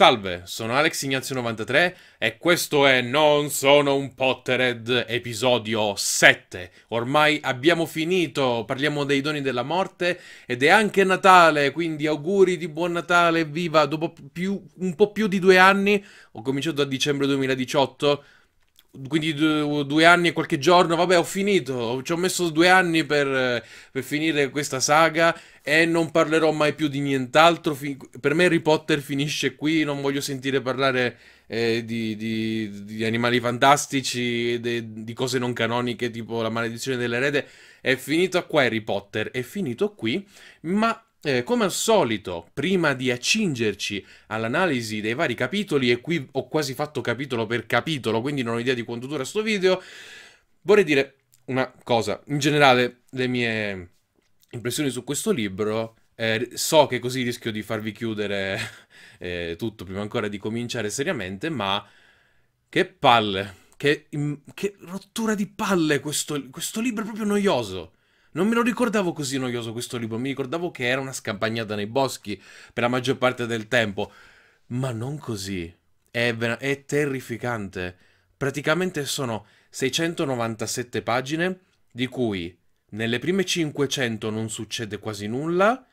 Salve, sono Alex Ignazio 93 e questo è Non sono un Pottered episodio 7. Ormai abbiamo finito, parliamo dei doni della morte ed è anche Natale, quindi auguri di buon Natale, viva! Dopo più, un po' più di due anni, ho cominciato a dicembre 2018, quindi due, due anni e qualche giorno, vabbè ho finito, ci ho messo due anni per, per finire questa saga e non parlerò mai più di nient'altro, per me Harry Potter finisce qui, non voglio sentire parlare eh, di, di, di, animali fantastici, di, di cose non canoniche tipo la maledizione dell'erede, è finito qua Harry Potter, è finito qui, ma eh, come al solito, prima di accingerci all'analisi dei vari capitoli, e qui ho quasi fatto capitolo per capitolo, quindi non ho idea di quanto dura questo video, vorrei dire una cosa. In generale, le mie impressioni su questo libro, eh, so che così rischio di farvi chiudere eh, tutto prima ancora di cominciare seriamente, ma che palle, che, che rottura di palle questo, questo libro è proprio noioso. Non me lo ricordavo così noioso questo libro, mi ricordavo che era una scampagnata nei boschi per la maggior parte del tempo, ma non così. È, è terrificante. Praticamente sono 697 pagine, di cui nelle prime 500 non succede quasi nulla,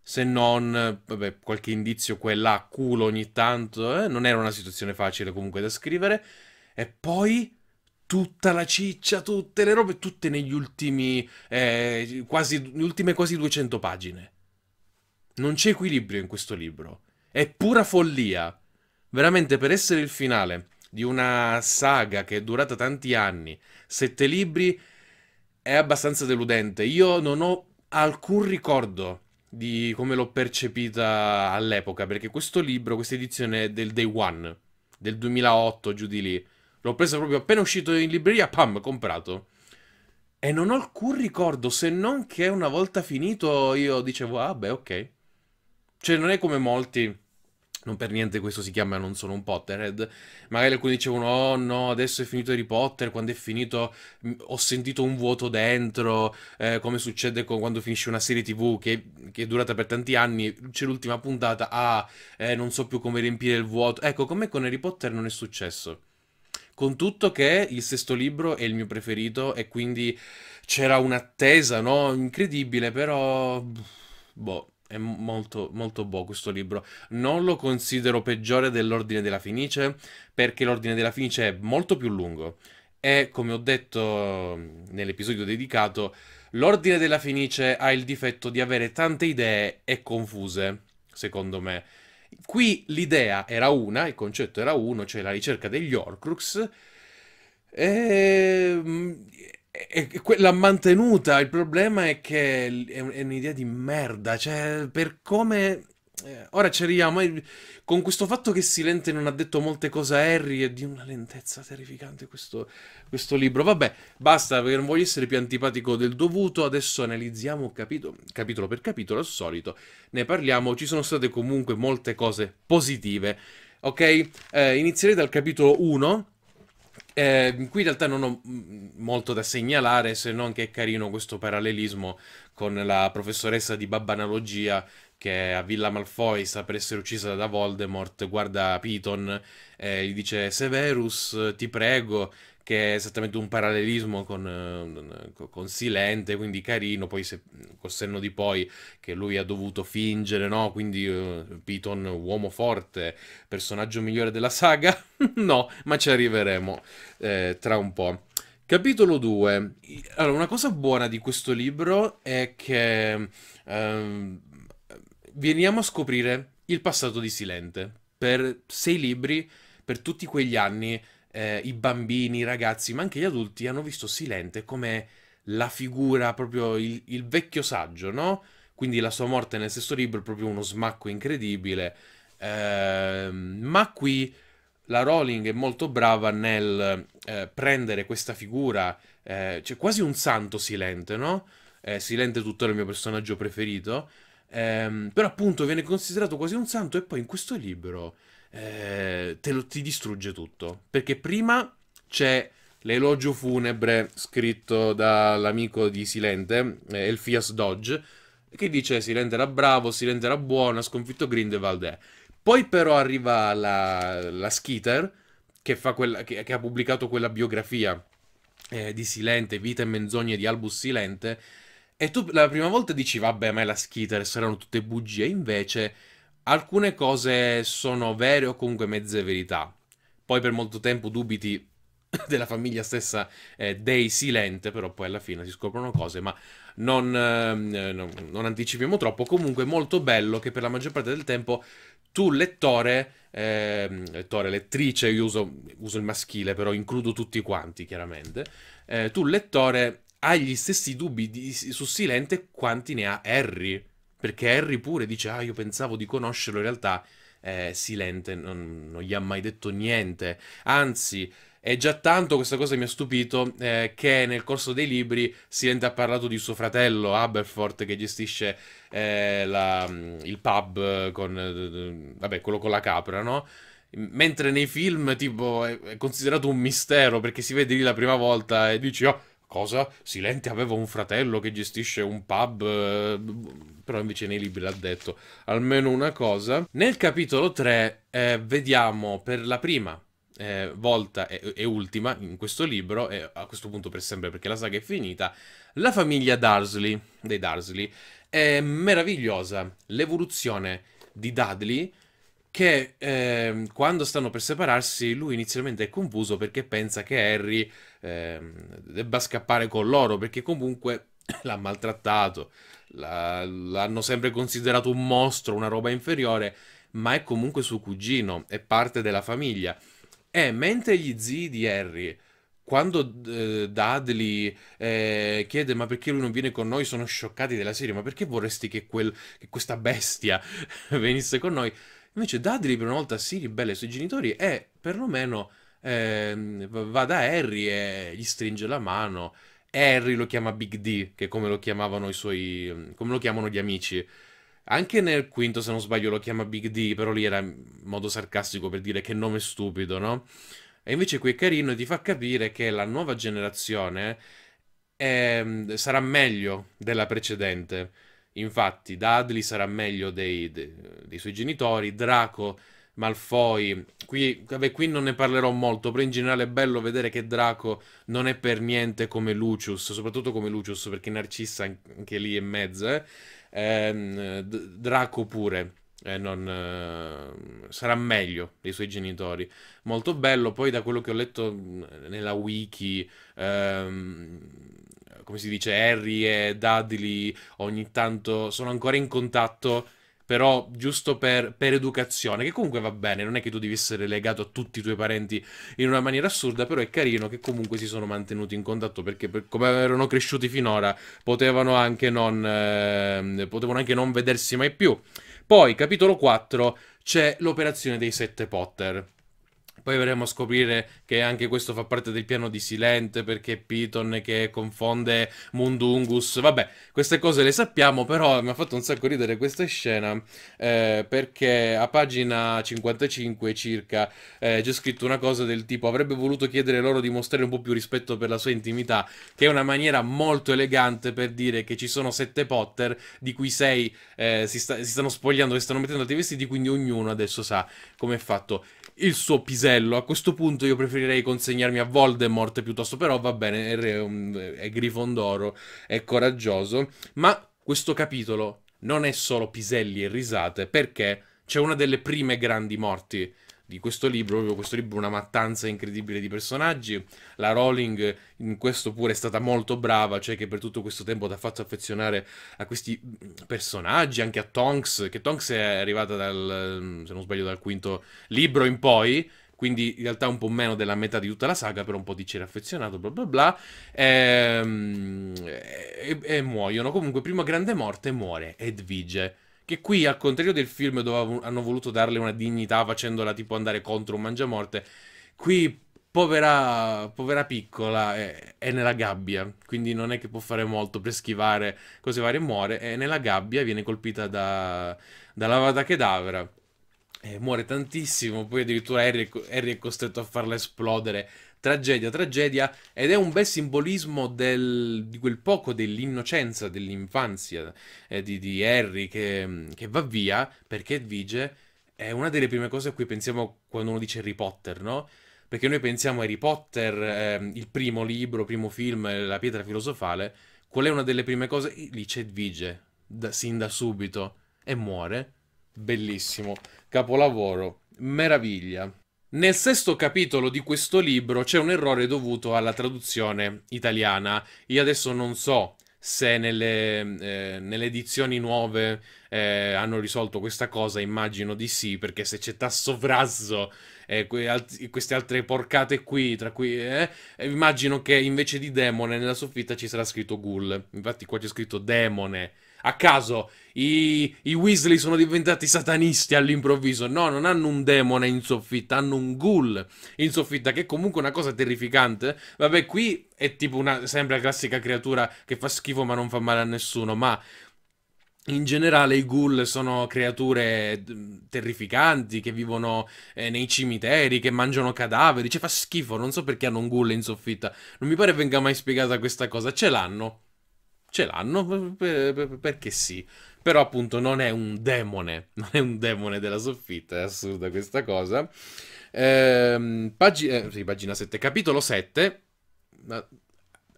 se non vabbè, qualche indizio quella e culo ogni tanto, eh? non era una situazione facile comunque da scrivere, e poi tutta la ciccia, tutte le robe, tutte negli ultimi eh, quasi, ultime quasi 200 pagine. Non c'è equilibrio in questo libro. È pura follia. Veramente per essere il finale di una saga che è durata tanti anni, sette libri, è abbastanza deludente. Io non ho alcun ricordo di come l'ho percepita all'epoca, perché questo libro, questa edizione è del day one, del 2008 giù di lì. L'ho preso proprio appena uscito in libreria, pam, comprato. E non ho alcun ricordo se non che una volta finito io dicevo, ah beh, ok. Cioè non è come molti, non per niente questo si chiama non sono un Potterhead, magari alcuni dicevano, oh no, adesso è finito Harry Potter, quando è finito mm, ho sentito un vuoto dentro, eh, come succede con, quando finisce una serie tv che, che, è durata per tanti anni, c'è l'ultima puntata, ah, eh, non so più come riempire il vuoto. Ecco, con me con Harry Potter non è successo con tutto che il sesto libro è il mio preferito e quindi c'era un'attesa, no? Incredibile, però... Boh è molto, molto buono questo libro. Non lo considero peggiore dell'Ordine della Finice, perché l'Ordine della Finice è molto più lungo. E come ho detto nell'episodio dedicato, l'Ordine della Finice ha il difetto di avere tante idee e confuse, secondo me. Qui l'idea era una, il concetto era uno, cioè la ricerca degli Orcrux. Ehm, e, e, e l'ha mantenuta. Il problema è che è, un'idea di merda. Cioè, per come eh, ora ci arriviamo. Eh. con questo fatto che Silente non ha detto molte cose a Harry è di una lentezza terrificante questo, questo libro. Vabbè, basta perché non voglio essere più antipatico del dovuto. Adesso analizziamo capito, capitolo per capitolo, al solito. Ne parliamo. Ci sono state comunque molte cose positive. Ok? Eh, inizierei dal capitolo 1. Eh, qui in realtà non ho mm, molto da segnalare se non che è carino questo parallelismo con la professoressa di babbanalogia che a Villa Malfoy sta per essere uccisa da Voldemort, guarda Piton e gli dice Severus, ti prego, che è esattamente un parallelismo con, con, Silente, quindi carino, poi se, col senno di poi che lui ha dovuto fingere, no? Quindi eh, Piton, uomo forte, personaggio migliore della saga? no, ma ci arriveremo eh, tra un po'. Capitolo 2. Allora, una cosa buona di questo libro è che... Ehm, Veniamo a scoprire il passato di Silente. Per sei libri, per tutti quegli anni, eh, i bambini, i ragazzi, ma anche gli adulti hanno visto Silente come la figura, proprio il, il vecchio saggio, no? Quindi la sua morte nel sesto libro è proprio uno smacco incredibile. Eh, ma qui la Rowling è molto brava nel eh, prendere questa figura, eh, cioè quasi un santo Silente, no? Eh, Silente è tuttora il mio personaggio preferito, Ehm, però appunto viene considerato quasi un santo e poi in questo libro eh, te lo, ti distrugge tutto. Perché prima c'è l'elogio funebre scritto dall'amico di Silente, eh, Elfias Dodge, che dice Silente era bravo, Silente era buono, ha sconfitto Grindelwald. Eh. Poi però arriva la, la Skeeter, che, quella, che, che ha pubblicato quella biografia eh, di Silente, Vita e menzogne di Albus Silente, e tu la prima volta dici, vabbè, ma è la Skitters, saranno tutte bugie. Invece, alcune cose sono vere o comunque mezze verità. Poi per molto tempo dubiti della famiglia stessa eh, dei Silente, però poi alla fine si scoprono cose, ma non, eh, non, non anticipiamo troppo. Comunque è molto bello che per la maggior parte del tempo tu lettore, eh, lettore, lettrice, io uso, uso, il maschile, però includo tutti quanti chiaramente, eh, tu lettore ha gli stessi dubbi di, su Silente quanti ne ha Harry. Perché Harry pure dice, ah io pensavo di conoscerlo, in realtà eh, Silente non, non gli ha mai detto niente. Anzi, è già tanto, questa cosa mi ha stupito, eh, che nel corso dei libri Silente ha parlato di suo fratello Aberforth che gestisce eh, la, mm, il pub con, eh, vabbè, quello con la capra, no? Mentre nei film, tipo, è considerato un mistero perché si vede lì la prima volta e dici, oh, Cosa? Silente aveva un fratello che gestisce un pub, eh, però invece nei libri l'ha detto almeno una cosa. Nel capitolo 3 eh, vediamo per la prima eh, volta e, e, ultima in questo libro, e a questo punto per sempre perché la saga è finita, la famiglia Darsley, dei Darsley, è meravigliosa. L'evoluzione di Dudley che eh, quando stanno per separarsi lui inizialmente è confuso perché pensa che Harry eh, debba scappare con loro perché comunque l'ha maltrattato, l'hanno sempre considerato un mostro, una roba inferiore, ma è comunque suo cugino, è parte della famiglia. E mentre gli zii di Harry, quando eh, Dudley eh, chiede ma perché lui non viene con noi, sono scioccati della serie, ma perché vorresti che, quel, che questa bestia venisse con noi? Invece Dudley per una volta si ribella ai suoi genitori e perlomeno eh, va da Harry e gli stringe la mano. Harry lo chiama Big D, che è come lo chiamavano i suoi... come lo chiamano gli amici. Anche nel quinto, se non sbaglio, lo chiama Big D, però lì era in modo sarcastico per dire che nome stupido, no? E invece qui è carino e ti fa capire che la nuova generazione è, ehm, sarà meglio della precedente Infatti, Dudley sarà meglio dei, dei, dei suoi genitori, Draco, Malfoy. Qui, vabbè, qui non ne parlerò molto, però in generale è bello vedere che Draco non è per niente come Lucius, soprattutto come Lucius, perché Narcissa anche lì è mezzo. Eh, ehm, Draco pure. Eh, non, eh, sarà meglio dei suoi genitori. Molto bello, poi da quello che ho letto nella wiki, ehm, come si dice, Harry e Dudley ogni tanto sono ancora in contatto, però giusto per, per, educazione, che comunque va bene, non è che tu devi essere legato a tutti i tuoi parenti in una maniera assurda, però è carino che comunque si sono mantenuti in contatto perché per come erano cresciuti finora potevano anche non, eh, potevano anche non vedersi mai più. Poi, capitolo 4, c'è l'operazione dei sette Potter. Poi verremo a scoprire che anche questo fa parte del piano di Silente perché Piton che confonde Mundungus. Vabbè, queste cose le sappiamo, però mi ha fatto un sacco ridere questa scena eh, perché a pagina 55 circa eh, c'è scritto una cosa del tipo avrebbe voluto chiedere loro di mostrare un po' più rispetto per la sua intimità, che è una maniera molto elegante per dire che ci sono sette Potter di cui sei eh, si, sta, si stanno spogliando, si stanno mettendo altri vestiti, quindi ognuno adesso sa come è fatto il suo pisello. A questo punto io preferirei consegnarmi a Voldemort piuttosto, però va bene, è, è Grifondoro, è coraggioso. Ma questo capitolo non è solo piselli e risate, perché c'è una delle prime grandi morti di questo libro, proprio questo libro è una mattanza incredibile di personaggi, la Rowling in questo pure è stata molto brava, cioè che per tutto questo tempo ti ha fatto affezionare a questi mm, personaggi, anche a Tonks, che Tonks è arrivata dal, mm, se non sbaglio, dal quinto libro in poi, quindi in realtà un po' meno della metà di tutta la saga, però un po' di c'era affezionato, bla bla bla, e, ehm, e, e muoiono. Comunque, prima grande morte muore Edvige, che qui, al contrario del film dove hanno voluto darle una dignità facendola tipo andare contro un mangiamorte, qui povera, povera piccola è, è, nella gabbia, quindi non è che può fare molto per schivare cose varie e muore, è nella gabbia, viene colpita da, dalla vada cadavera. Eh, muore tantissimo, poi addirittura Harry, Harry è costretto a farla esplodere tragedia, tragedia, ed è un bel simbolismo del, di quel poco dell'innocenza, dell'infanzia eh, di, di, Harry che, che, va via perché Edvige È una delle prime cose a cui pensiamo quando uno dice Harry Potter, no? Perché noi pensiamo a Harry Potter, eh, il primo libro, primo film, La pietra filosofale. Qual è una delle prime cose? Lì c'è Edvige, da, sin da subito, e muore. Bellissimo, capolavoro, meraviglia. Nel sesto capitolo di questo libro c'è un errore dovuto alla traduzione italiana. Io adesso non so se nelle, eh, nelle edizioni nuove eh, hanno risolto questa cosa, immagino di sì, perché se c'è Tassovrazzo e eh, queste altre porcate qui, tra cui eh, immagino che invece di demone nella soffitta ci sarà scritto ghoul. Infatti qua c'è scritto demone. A caso, i, i Weasley sono diventati satanisti all'improvviso. No, non hanno un demone in soffitta, hanno un ghoul in soffitta, che è comunque una cosa terrificante. Vabbè, qui è tipo una sempre classica creatura che fa schifo ma non fa male a nessuno, ma... In generale i ghoul sono creature mm, terrificanti che vivono eh, nei cimiteri, che mangiano cadaveri, cioè fa schifo, non so perché hanno un ghoul in soffitta, non mi pare venga mai spiegata questa cosa, ce l'hanno, ce l'hanno, perché sì però appunto non è un demone, non è un demone della soffitta, è assurda questa cosa. Ehm, pag- eh, sì, pagina 7, capitolo 7.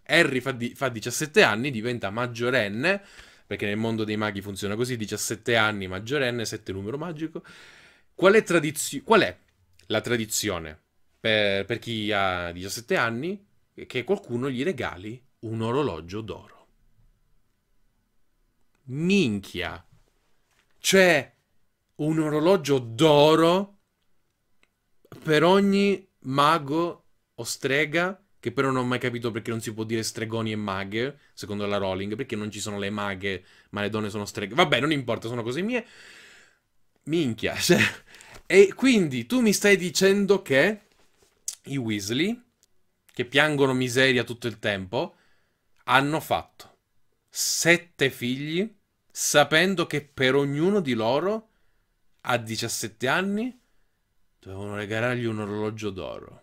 Harry fa, di- fa 17 anni, diventa maggiorenne, perché nel mondo dei maghi funziona così, 17 anni, maggiorenne, 7 numero magico. Qual è, tradizio- qual è la tradizione per, per chi ha 17 anni? Che qualcuno gli regali un orologio d'oro. Minchia. C'è un orologio d'oro per ogni mago o strega, che però non ho mai capito perché non si può dire stregoni e maghe, secondo la Rowling, perché non ci sono le maghe, ma le donne sono streghe. Vabbè, non importa, sono cose mie. Minchia. Cioè. E quindi tu mi stai dicendo che i Weasley, che piangono miseria tutto il tempo, hanno fatto sette figli, sapendo che per ognuno di loro, a 17 anni, dovevano regalargli un orologio d'oro.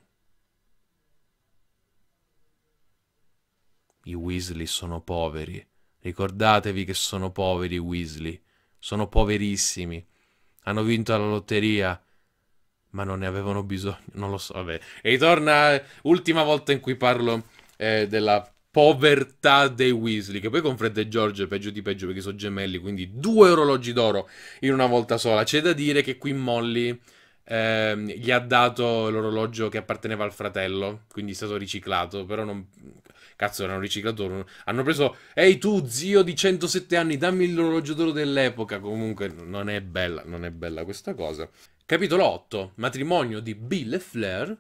I Weasley sono poveri. Ricordatevi che sono poveri i Weasley. Sono poverissimi. Hanno vinto la lotteria. Ma non ne avevano bisogno. Non lo so. Vabbè. E ritorna. Ultima volta in cui parlo eh, della povertà dei Weasley, che poi con Fred e George è peggio di peggio perché sono gemelli, quindi due orologi d'oro in una volta sola. C'è da dire che qui Molly eh, gli ha dato l'orologio che apparteneva al fratello, quindi è stato riciclato, però non... Cazzo, erano riciclato. Hanno preso, ehi tu, zio di 107 anni, dammi l'orologio d'oro dell'epoca. Comunque non è bella, non è bella questa cosa. Capitolo 8. Matrimonio di Bill e Flair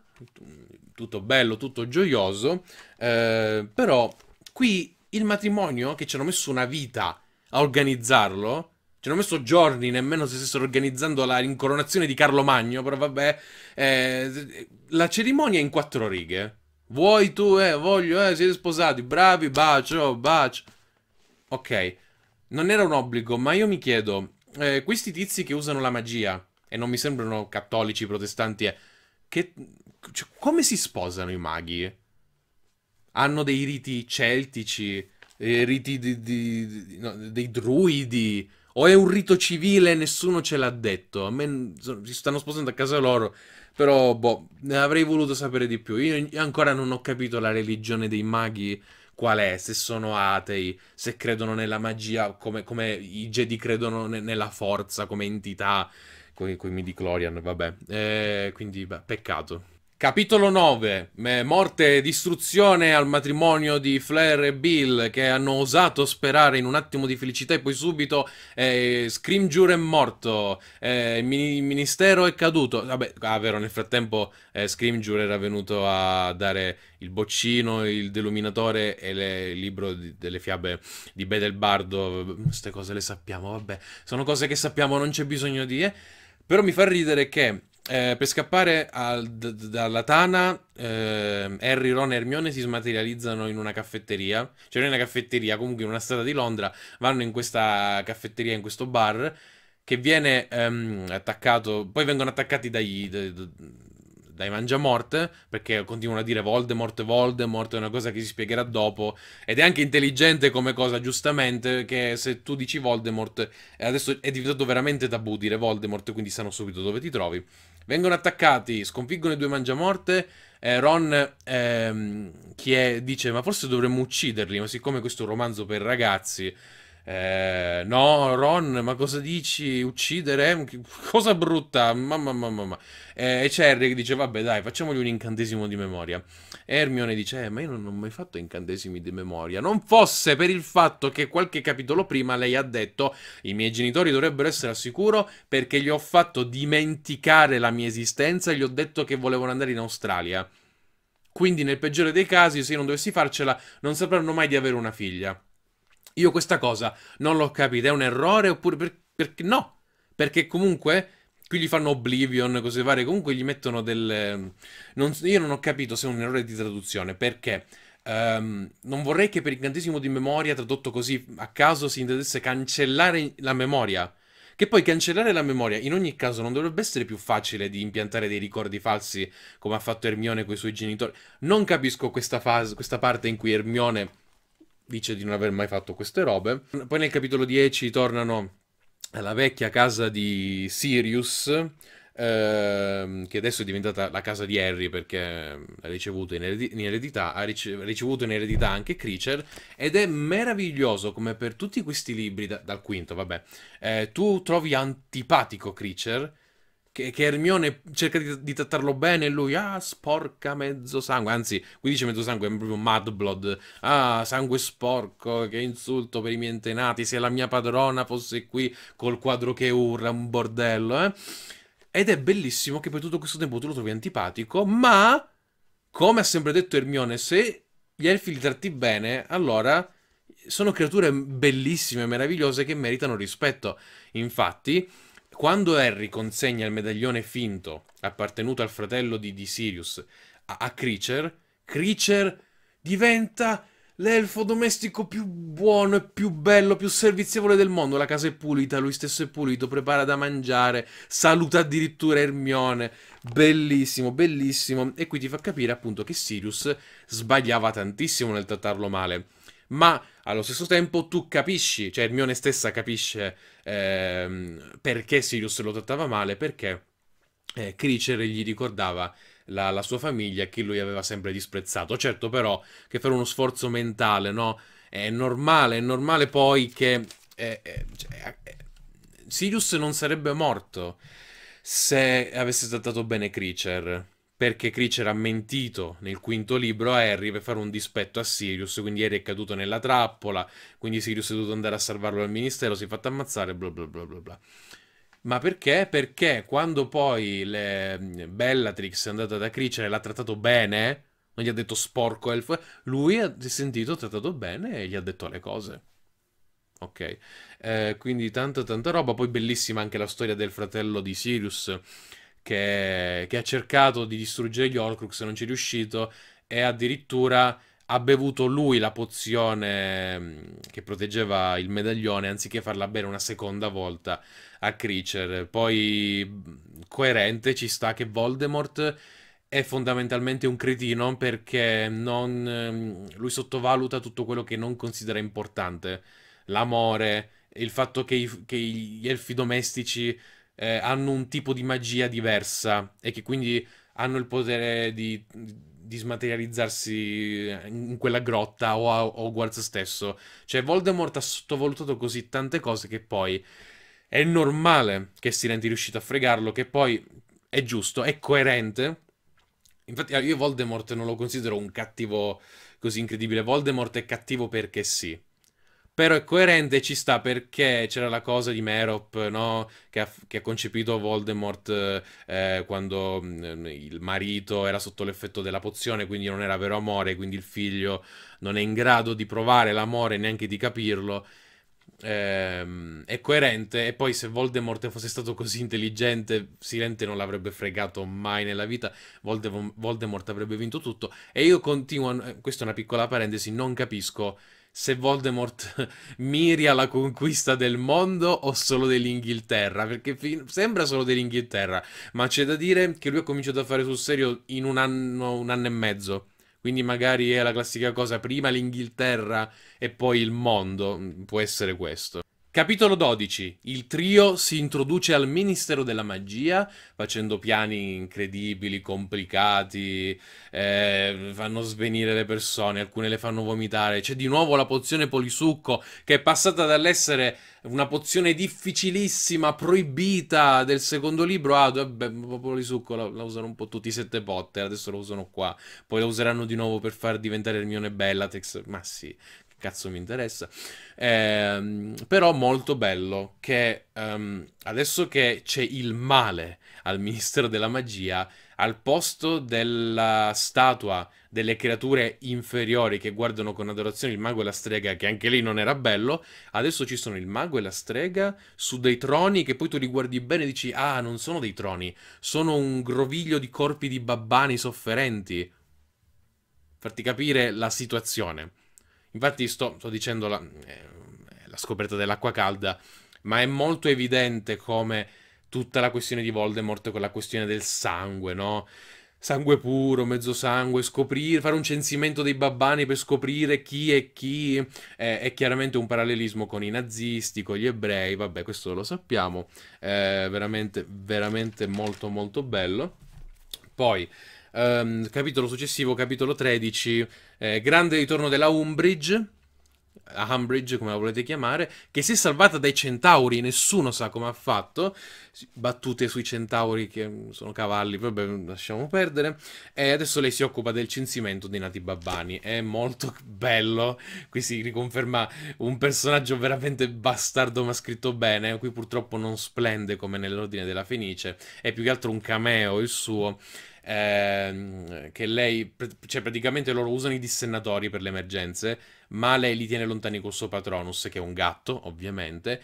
tutto bello, tutto gioioso, eh, però qui il matrimonio che ci hanno messo una vita a organizzarlo, ci hanno messo giorni, nemmeno se stessero organizzando la incoronazione di Carlo Magno, però vabbè, eh, la cerimonia è in quattro righe. Vuoi tu, eh, voglio, eh, siete sposati, bravi, bacio, bacio. Ok, non era un obbligo, ma io mi chiedo, eh, questi tizi che usano la magia, e non mi sembrano cattolici, protestanti, eh, che cioè, come si sposano i maghi? Hanno dei riti celtici, dei eh, riti di, di, di, no, dei druidi, o è un rito civile e nessuno ce l'ha detto. A me si stanno sposando a casa loro, però boh, ne avrei voluto sapere di più. Io ancora non ho capito la religione dei maghi qual è, se sono atei, se credono nella magia, come, come i Jedi credono ne, nella forza come entità, con i midichlorian, vabbè. Eh, quindi, beh, peccato. Capitolo 9. Morte e distruzione al matrimonio di Flair e Bill che hanno osato sperare in un attimo di felicità e poi subito eh, Scrimgeour è morto, eh, il ministero è caduto. Vabbè, ah vero, nel frattempo eh, Scrimgeour era venuto a dare il boccino, il deluminatore e le, il libro di, delle fiabe di Bedelbardo. Queste cose le sappiamo, vabbè. Sono cose che sappiamo, non c'è bisogno di... Eh. Però mi fa ridere che eh, per scappare al, d- dalla tana, eh, Harry, Ron e Hermione si smaterializzano in una caffetteria. Cioè, non in una caffetteria, comunque in una strada di Londra. Vanno in questa caffetteria, in questo bar, che viene ehm, attaccato. Poi vengono attaccati dai, d- dai mangiamorte, perché continuano a dire Voldemort, Voldemort, è una cosa che si spiegherà dopo, ed è anche intelligente come cosa, giustamente, che se tu dici Voldemort, eh, adesso è diventato veramente tabù dire Voldemort, quindi sanno subito dove ti trovi. Vengono attaccati, sconfiggono i due mangiamorte. Eh, Ron ehm, è, dice: Ma forse dovremmo ucciderli. Ma siccome questo è un romanzo per ragazzi, eh, no, Ron, ma cosa dici? Uccidere? Cosa brutta! Mamma, mamma, mamma. Eh, e c'è Harry che dice: Vabbè, dai, facciamogli un incantesimo di memoria. Hermione dice, eh, ma io non ho mai fatto incantesimi di memoria. Non fosse per il fatto che qualche capitolo prima lei ha detto, i miei genitori dovrebbero essere al sicuro perché gli ho fatto dimenticare la mia esistenza e gli ho detto che volevano andare in Australia. Quindi nel peggiore dei casi, se io non dovessi farcela, non sapranno mai di avere una figlia. Io questa cosa non l'ho capita, è un errore oppure per... perché no? Perché comunque più gli fanno Oblivion, cose varie, comunque gli mettono delle... Ehm, non, io non ho capito se è un errore di traduzione, perché... Um, non vorrei che per incantesimo di memoria, tradotto così a caso, si intendesse cancellare la memoria. Che poi cancellare la memoria in ogni caso non dovrebbe essere più facile di impiantare dei ricordi falsi come ha fatto Ermione con i suoi genitori. Non capisco questa, fase, questa parte in cui Ermione dice di non aver mai fatto queste robe. Poi nel capitolo 10 tornano la vecchia casa di Sirius, ehm, che adesso è diventata la casa di Harry perché ha ricevuto in, eredi- in eredità, ha rice- ricevuto in eredità anche Creature, ed è meraviglioso come per tutti questi libri, da- dal quinto, vabbè, eh, tu trovi antipatico Creature, che, che Ermione cerca di, di, trattarlo bene e lui, ah, sporca mezzo sangue. Anzi, qui dice mezzo sangue, è proprio mad blood. Ah, sangue sporco, che insulto per i miei antenati. Se la mia padrona fosse qui col quadro che urla, un bordello, eh. Ed è bellissimo che per tutto questo tempo tu lo trovi antipatico, ma, come ha sempre detto Hermione, se gli elfi li tratti bene, allora sono creature bellissime, meravigliose, che meritano rispetto. Infatti, quando Harry consegna il medaglione finto, appartenuto al fratello di, di Sirius, a, a Creature, Creature diventa l'elfo domestico più buono e più bello, più servizievole del mondo. La casa è pulita, lui stesso è pulito, prepara da mangiare, saluta addirittura Hermione. Bellissimo, bellissimo. E qui ti fa capire appunto che Sirius sbagliava tantissimo nel trattarlo male. Ma allo stesso tempo tu capisci, cioè Hermione stessa capisce ehm, perché Sirius lo trattava male, perché eh, Creature gli ricordava la, la, sua famiglia che lui aveva sempre disprezzato. Certo però che fare uno sforzo mentale, no? È normale, è normale poi che... Eh, eh, cioè, eh Sirius non sarebbe morto se avesse trattato bene Creecher perché Creature ha mentito nel quinto libro a Harry per fare un dispetto a Sirius, quindi Harry è caduto nella trappola, quindi Sirius è dovuto andare a salvarlo dal ministero, si è fatto ammazzare, bla bla bla bla bla. Ma perché? Perché quando poi le... Bellatrix è andata da Creature e l'ha trattato bene, non gli ha detto sporco elfo, lui si è sentito trattato bene e gli ha detto le cose. Ok, eh, quindi tanta tanta roba, poi bellissima anche la storia del fratello di Sirius, che, che ha cercato di distruggere gli Horcrux, non ci è riuscito e addirittura ha bevuto lui la pozione mm, che proteggeva il medaglione anziché farla bere una seconda volta a Creecher. Poi mm, coerente ci sta che Voldemort è fondamentalmente un cretino perché non, mm, lui sottovaluta tutto quello che non considera importante, l'amore, il fatto che, i, che gli elfi domestici eh, hanno un tipo di magia diversa e che quindi hanno il potere di, di smaterializzarsi in quella grotta o a Hogwarts stesso. Cioè Voldemort ha sottovalutato così tante cose che poi è normale che si rendi riuscito a fregarlo, che poi è giusto, è coerente. Infatti ah, io Voldemort non lo considero un cattivo così incredibile. Voldemort è cattivo perché sì però è coerente e ci sta perché c'era la cosa di Merop, no? che, ha, che ha, concepito Voldemort eh, eh quando mh, mm, il marito era sotto l'effetto della pozione, quindi non era vero amore, quindi il figlio non è in grado di provare l'amore neanche di capirlo. Eh, è coerente e poi se Voldemort fosse stato così intelligente Silente non l'avrebbe fregato mai nella vita Voldemort avrebbe vinto tutto e io continuo eh, questa è una piccola parentesi non capisco se Voldemort miri alla conquista del mondo o solo dell'Inghilterra, perché sembra solo dell'Inghilterra, ma c'è da dire che lui ha cominciato a fare sul serio in un anno, un anno e mezzo. Quindi magari è la classica cosa, prima l'Inghilterra e poi il mondo, può essere questo. Capitolo 12. Il trio si introduce al Ministero della Magia facendo piani incredibili, complicati, eh, fanno svenire le persone, alcune le fanno vomitare. C'è di nuovo la pozione polisucco che è passata dall'essere una pozione difficilissima, proibita del secondo libro ah, beh, polisucco la, la, usano un po' tutti i sette Potter, adesso la usano qua, poi la useranno di nuovo per far diventare il Hermione Bellatex. Ma sì, cazzo mi interessa. Eh, però molto bello che um, adesso che c'è il male al Ministero della Magia, al posto della statua delle creature inferiori che guardano con adorazione il mago e la strega, che anche lì non era bello, adesso ci sono il mago e la strega su dei troni che poi tu riguardi bene e dici ah, non sono dei troni, sono un groviglio di corpi di babbani sofferenti. Farti capire la situazione. Infatti sto, sto dicendo la, eh, la scoperta dell'acqua calda, ma è molto evidente come tutta la questione di Voldemort con la questione del sangue, no? Sangue puro, mezzo sangue, scoprire, fare un censimento dei babbani per scoprire chi è chi, eh, è chiaramente un parallelismo con i nazisti, con gli ebrei, vabbè questo lo sappiamo, eh, veramente, veramente molto molto bello. Poi, ehm, capitolo successivo, capitolo 13, eh, grande ritorno della Umbridge, Umbridge come la volete chiamare, che si è salvata dai centauri, nessuno sa come ha fatto, battute sui centauri che mm, sono cavalli, vabbè mm, lasciamo perdere, e adesso lei si occupa del censimento dei nati babbani, è molto bello, qui si riconferma un personaggio veramente bastardo ma scritto bene, qui purtroppo non splende come nell'ordine della Fenice, è più che altro un cameo il suo, ehm, che lei, cioè praticamente loro usano i dissennatori per le emergenze, ma lei li tiene lontani col suo patronus, che è un gatto, ovviamente.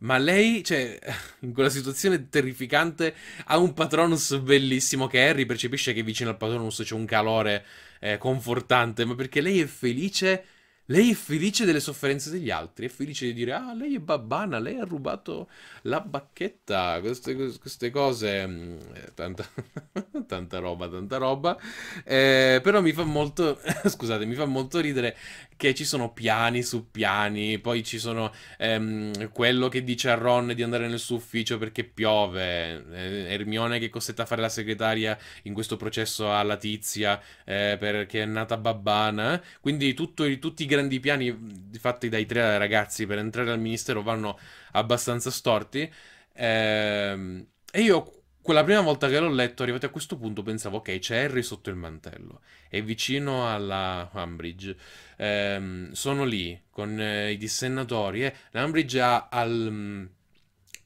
Ma lei, cioè, in quella situazione terrificante, ha un patronus bellissimo che Harry percepisce che vicino al patronus c'è un calore eh, confortante, ma perché lei è felice lei è felice delle sofferenze degli altri, è felice di dire, ah, lei è babbana, lei ha rubato la bacchetta, queste, queste cose, mm, eh, tanta, tanta, roba, tanta roba. Eh, però mi fa molto, scusate, mi fa molto ridere che ci sono piani su piani, poi ci sono ehm, quello che dice a Ron di andare nel suo ufficio perché piove, eh, Ermione che è costretta a fare la segretaria in questo processo alla tizia eh, perché è nata babbana, quindi tutto, tutti i grandi piani fatti dai tre ragazzi per entrare al ministero vanno abbastanza storti. Ehm, e io quella prima volta che l'ho letto, arrivati a questo punto, pensavo, ok, c'è Harry sotto il mantello, è vicino alla Umbridge, ehm, sono lì con eh, i dissennatori, eh. la ha al, mm,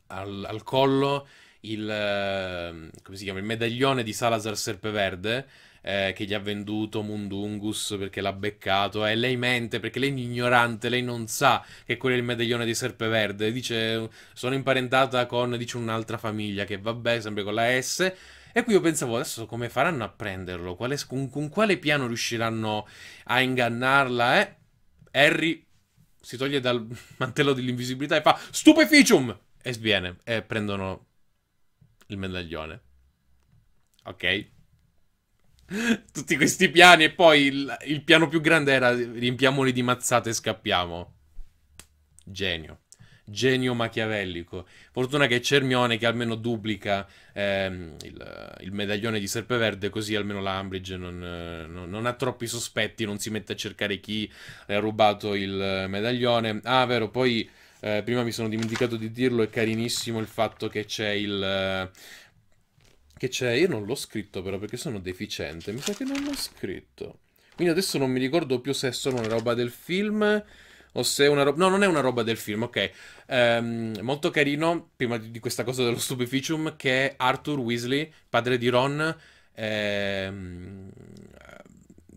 al, al collo il, eh, il, medaglione di Salazar Serpeverde, eh, che gli ha venduto Mundungus perché l'ha beccato eh, e lei mente perché lei è ignorante, lei non sa che quello è il medaglione di Serpeverde, dice sono imparentata con dice un'altra famiglia che vabbè, sempre con la S. E qui io pensavo adesso come faranno a prenderlo, quale, con, con, quale piano riusciranno a ingannarla, eh? Harry si toglie dal mantello dell'invisibilità e fa Stupeficium! E sviene e prendono il medaglione. Ok? tutti questi piani e poi il, il, piano più grande era riempiamoli di mazzate e scappiamo. Genio. Genio machiavellico. Fortuna che c'è Hermione che almeno duplica ehm, il, il, medaglione di Serpeverde, così almeno la Ambridge non, eh, non, non, ha troppi sospetti, non si mette a cercare chi le ha rubato il medaglione. Ah, vero, poi eh, prima mi sono dimenticato di dirlo, è carinissimo il fatto che c'è il... Eh, che c'è? Io non l'ho scritto però perché sono deficiente. Mi sa che non l'ho scritto. Quindi adesso non mi ricordo più se è solo una roba del film o se è una roba... No, non è una roba del film, ok. Um, molto carino, prima di questa cosa dello stupeficium, che Arthur Weasley, padre di Ron, ehm,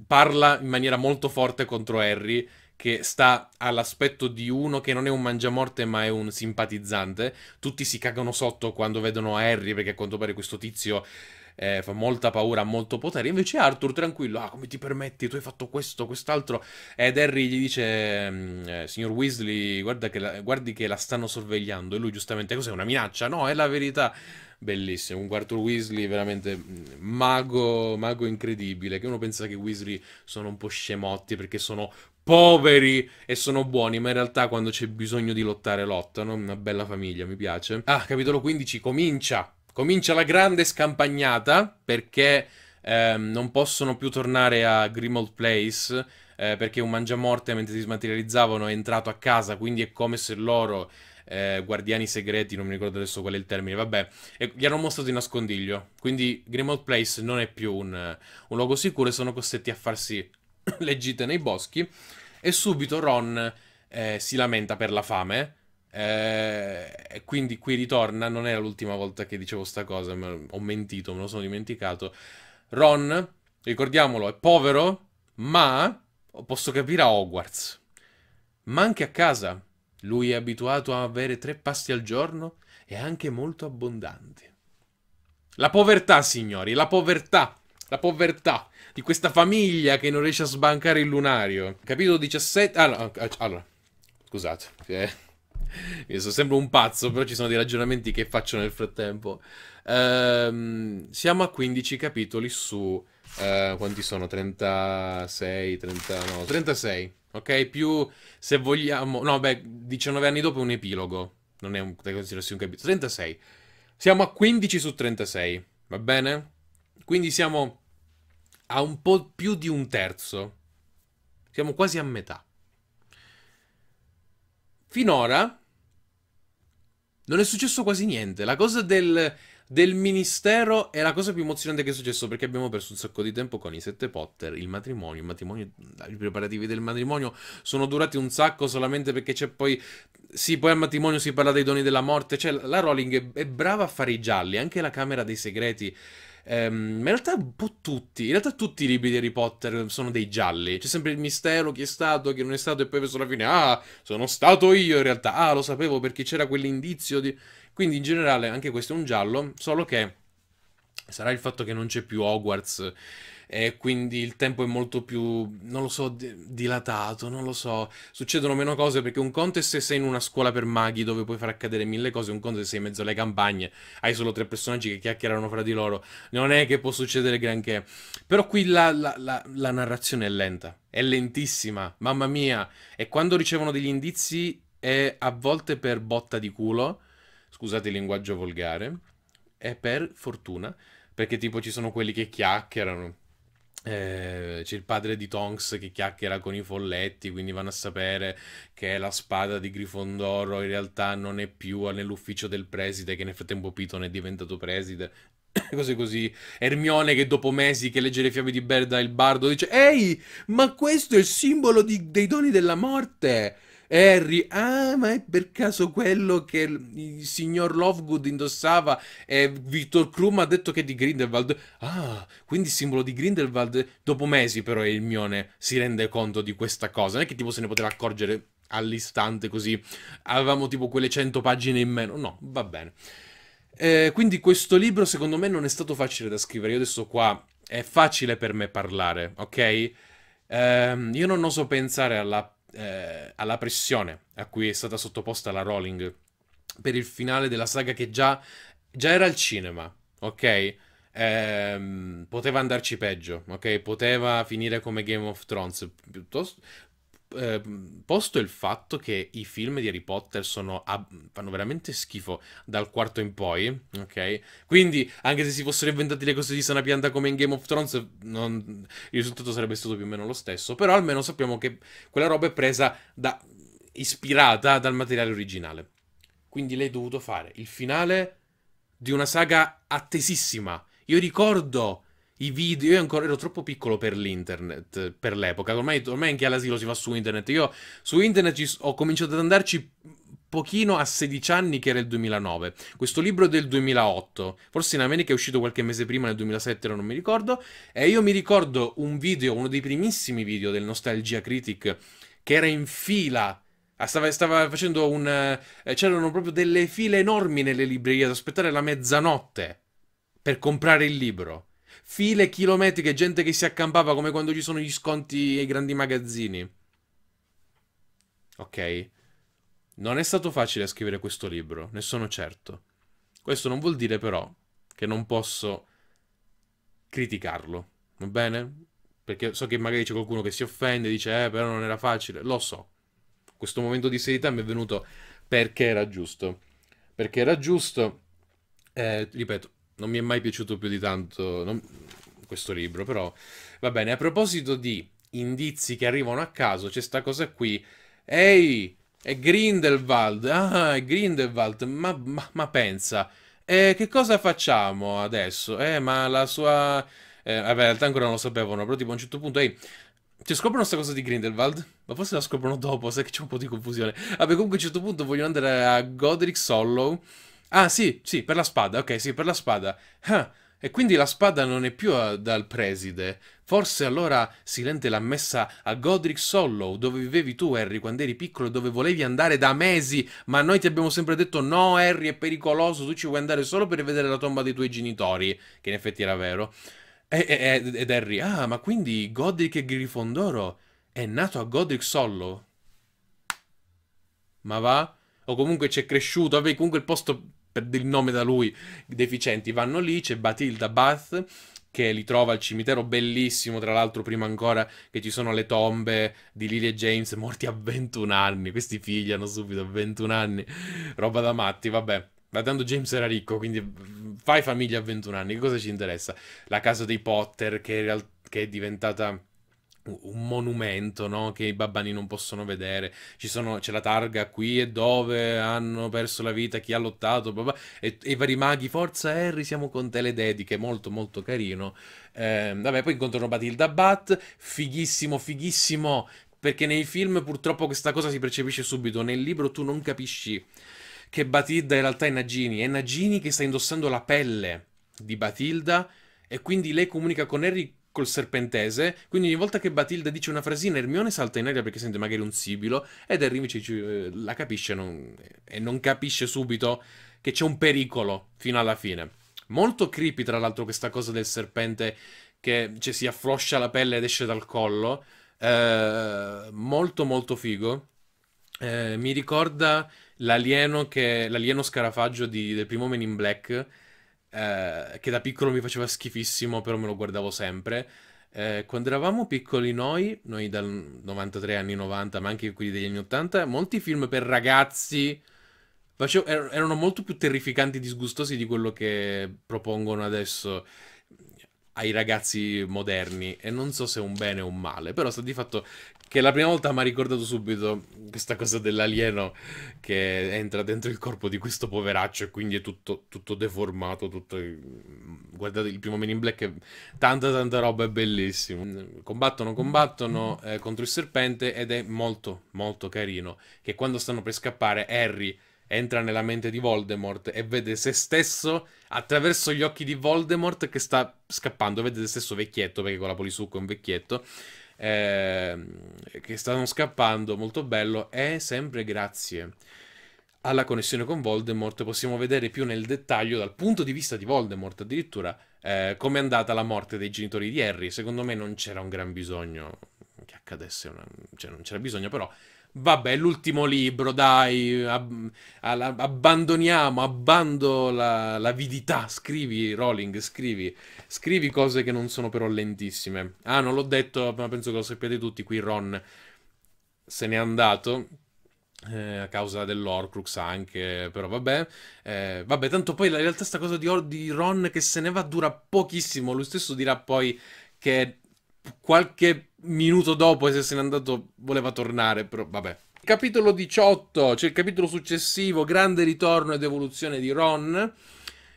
parla in maniera molto forte contro Harry che sta all'aspetto di uno che non è un mangiamorte ma è un simpatizzante. Tutti si cagano sotto quando vedono Harry perché a quanto pare questo tizio eh, fa molta paura, ha molto potere. Invece Arthur tranquillo, ah come ti permetti, tu hai fatto questo, quest'altro. Ed Harry gli dice, mm, eh, signor Weasley, guarda che la, guardi che la stanno sorvegliando. E lui giustamente, cos'è una minaccia? No, è la verità. Bellissimo, un Arthur Weasley veramente mm, mago, mago incredibile, che uno pensa che i Weasley sono un po' scemotti perché sono poveri e sono buoni, ma in realtà quando c'è bisogno di lottare lottano. Una bella famiglia, mi piace. Ah, capitolo 15 comincia. Comincia la grande scampagnata perché ehm, non possono più tornare a Grimald Place. Eh, perché un mangiamorte mentre si smaterializzavano è entrato a casa, quindi è come se loro eh, guardiani segreti, non mi ricordo adesso qual è il termine, vabbè, e gli hanno mostrato il nascondiglio. Quindi Grimald Place non è più un, un luogo sicuro e sono costretti a farsi le gite nei boschi e subito Ron eh, si lamenta per la fame. Eh, e quindi qui ritorna, non era l'ultima volta che dicevo sta cosa, ma ho mentito, me lo sono dimenticato. Ron, ricordiamolo, è povero, ma posso capire a Hogwarts. Ma anche a casa. Lui è abituato a avere tre pasti al giorno e anche molto abbondanti. La povertà, signori, la povertà, la povertà di questa famiglia che non riesce a sbancare il lunario. Capitolo 17... Ah, no, ah, ah, allora, scusate. Eh. Io sono sempre un pazzo, però ci sono dei ragionamenti che faccio nel frattempo. Ehm, siamo a 15 capitoli su... Eh, quanti sono? 36, 30, 36. Ok, più se vogliamo... No, beh, 19 anni dopo è un epilogo. Non è un, un capitolo. 36. Siamo a 15 su 36, va bene? Quindi siamo a un po' più di un terzo. Siamo quasi a metà. Finora non è successo quasi niente. La cosa del, del ministero è la cosa più emozionante che è successo perché abbiamo perso un sacco di tempo con i sette Potter, il matrimonio, il matrimonio, i preparativi del matrimonio sono durati un sacco solamente perché c'è poi, sì poi al matrimonio si parla dei doni della morte, cioè la Rowling è, è brava a fare i gialli, anche la Camera dei Segreti Ehm, ma in realtà un po' tutti, in realtà tutti i libri di Harry Potter sono dei gialli. C'è sempre il mistero chi è stato, chi non è stato e poi verso la fine, ah, sono stato io in realtà, ah, lo sapevo perché c'era quell'indizio di... Quindi in generale anche questo è un giallo, solo che sarà il fatto che non c'è più Hogwarts e quindi il tempo è molto più, non lo so, dilatato, non lo so, succedono meno cose perché un conto è se sei in una scuola per maghi dove puoi far accadere mille cose, un conto è se sei in mezzo alle campagne, hai solo tre personaggi che chiacchierano fra di loro, non è che può succedere granché, però qui la, la, la, la narrazione è lenta, è lentissima, mamma mia, e quando ricevono degli indizi è a volte per botta di culo, scusate il linguaggio volgare, è per fortuna, perché tipo ci sono quelli che chiacchierano, eh, c'è il padre di Tonks che chiacchiera con i folletti, quindi vanno a sapere che la spada di Grifondoro in realtà non è più nell'ufficio del preside, che nel frattempo Piton è diventato preside. Cose così. Ermione che dopo mesi che legge le fiabe di Berda il bardo dice Ehi, ma questo è il simbolo di, dei doni della morte! Harry, ah, ma è per caso quello che il signor Lovegood indossava e eh, Victor Krum ha detto che è di Grindelwald. Ah, quindi il simbolo di Grindelwald. Dopo mesi però Hermione si rende conto di questa cosa, non è che tipo se ne poteva accorgere all'istante così avevamo tipo quelle 100 pagine in meno, no, va bene. Eh, quindi questo libro secondo me non è stato facile da scrivere, io adesso qua è facile per me parlare, ok? Eh, io non oso pensare alla eh, alla pressione a cui è stata sottoposta la Rowling per il finale della saga che già, già era al cinema, ok? Ehm, poteva andarci peggio, ok? Poteva finire come Game of Thrones, piuttosto, Ehm, posto il fatto che i film di Harry Potter sono, fanno veramente schifo dal quarto in poi, ok? Quindi, anche se si fossero inventati le cose di sana pianta come in Game of Thrones, non, il risultato sarebbe stato più o meno lo stesso. Però almeno sappiamo che quella roba è presa da, ispirata dal materiale originale. Quindi lei ha dovuto fare il finale di una saga attesissima. Io ricordo i video. Io ancora ero troppo piccolo per l'internet, per l'epoca. Ormai, ormai anche all'asilo si va su internet. Io su internet ci, ho cominciato ad andarci pochino a 16 anni, che era il 2009. Questo libro è del 2008. Forse in America è uscito qualche mese prima, nel 2007, non mi ricordo. E io mi ricordo un video, uno dei primissimi video del Nostalgia Critic, che era in fila ah, Stava, stava, facendo un. Eh, c'erano proprio delle file enormi nelle librerie ad aspettare la mezzanotte per comprare il libro file chilometriche, gente che si accampava come quando ci sono gli sconti ai grandi magazzini. Ok? Non è stato facile scrivere questo libro, ne sono certo. Questo non vuol dire però che non posso criticarlo, va bene? Perché so che magari c'è qualcuno che si offende, dice eh però non era facile, lo so. Questo momento di serietà mi è venuto perché era giusto. Perché era giusto, eh, ripeto, non mi è mai piaciuto più di tanto, non, questo libro, però va bene. A proposito di indizi che arrivano a caso, c'è sta cosa qui. Ehi, è Grindelwald, ah, è Grindelwald, ma, ma, ma pensa, eh, che cosa facciamo adesso? Eh, ma la sua... Eh, vabbè, in realtà ancora non lo sapevano, però tipo a un certo punto, ehi, cioè, scoprono sta cosa di Grindelwald? Ma forse la scoprono dopo, sai che c'è un po' di confusione. Vabbè, comunque a un certo punto vogliono andare a Godric Solo. Ah, sì, sì, per la spada, ok, sì, per la spada. Ah, e quindi la spada non è più a, dal preside. Forse allora Silente l'ha messa a Godric Solo, dove vivevi tu, Harry, quando eri piccolo, e dove volevi andare da mesi, ma noi ti abbiamo sempre detto no, Harry, è pericoloso, tu ci vuoi andare solo per vedere la tomba dei tuoi genitori, che in effetti era vero. E, e, ed Harry, ah, ma quindi Godric e Grifondoro è nato a Godric Solo? Ma va? O comunque c'è cresciuto, avevi comunque il posto per il nome da lui deficienti, vanno lì, c'è Batilda Bath che li trova al cimitero bellissimo, tra l'altro prima ancora che ci sono le tombe di Lily e James morti a 21 anni, questi figli hanno subito 21 anni, roba da matti, vabbè. Ma tanto James era ricco, quindi fai famiglia a 21 anni, che cosa ci interessa? La casa dei Potter che, che è diventata un monumento no? che i babbani non possono vedere. Sono, c'è la targa qui e dove hanno perso la vita, chi ha lottato, blah blah, e, e, i vari maghi. Forza Harry, siamo con te le dediche, molto molto carino. Eh, vabbè, poi incontrano Batilda Bat, fighissimo, fighissimo, perché nei film purtroppo questa cosa si percepisce subito, nel libro tu non capisci che Batilda in realtà è Nagini, è Nagini che sta indossando la pelle di Batilda e quindi lei comunica con Harry col serpentese. Quindi ogni volta che Batilda dice una frasina, Hermione salta in aria perché sente magari un sibilo. Ed Harry invece eh, la capisce non, e non capisce subito che c'è un pericolo fino alla fine. Molto creepy, tra l'altro, questa cosa del serpente che cioè, si affloscia la pelle ed esce dal collo. Eh, molto, molto figo. Eh, mi ricorda l'alieno, che, l'alieno scarafaggio di, del primo Men in Black eh, che da piccolo mi faceva schifissimo, però me lo guardavo sempre. Eh, quando eravamo piccoli noi, noi dal 93 anni 90, ma anche quelli degli anni 80, molti film per ragazzi facevo, er-, erano molto più terrificanti e disgustosi di quello che propongono adesso ai ragazzi moderni e non so se è un bene o un male, però sta di fatto che la prima volta mi ha ricordato subito questa cosa dell'alieno che entra dentro il corpo di questo poveraccio e quindi è tutto, tutto deformato. Tutto... Mm, guardate il primo Men in Black, è... tanta tanta roba, è bellissimo. Combattono, combattono eh, contro il serpente ed è molto, molto carino. Che quando stanno per scappare, Harry entra nella mente di Voldemort e vede se stesso attraverso gli occhi di Voldemort che sta scappando, vede se stesso vecchietto perché con la polisucco è un vecchietto eh, che stanno scappando, molto bello, è sempre grazie alla connessione con Voldemort possiamo vedere più nel dettaglio, dal punto di vista di Voldemort addirittura, eh, è andata la morte dei genitori di Harry. Secondo me non c'era un gran bisogno che accadesse, una... cioè non c'era bisogno, però vabbè, l'ultimo libro, dai, ab- abbandoniamo, abbando la- l'avidità, scrivi Rowling, scrivi, scrivi cose che non sono però lentissime. Ah, non l'ho detto, ma penso che lo sappiate tutti, qui Ron se n'è andato, eh, a causa dell'Orcrux anche, però vabbè. Eh, vabbè, tanto poi la realtà sta cosa di, Or- di, Ron che se ne va dura pochissimo. Lui stesso dirà poi che qualche minuto dopo se se n'è andato voleva tornare, però vabbè. Capitolo 18, c'è cioè il capitolo successivo, grande ritorno ed evoluzione di Ron.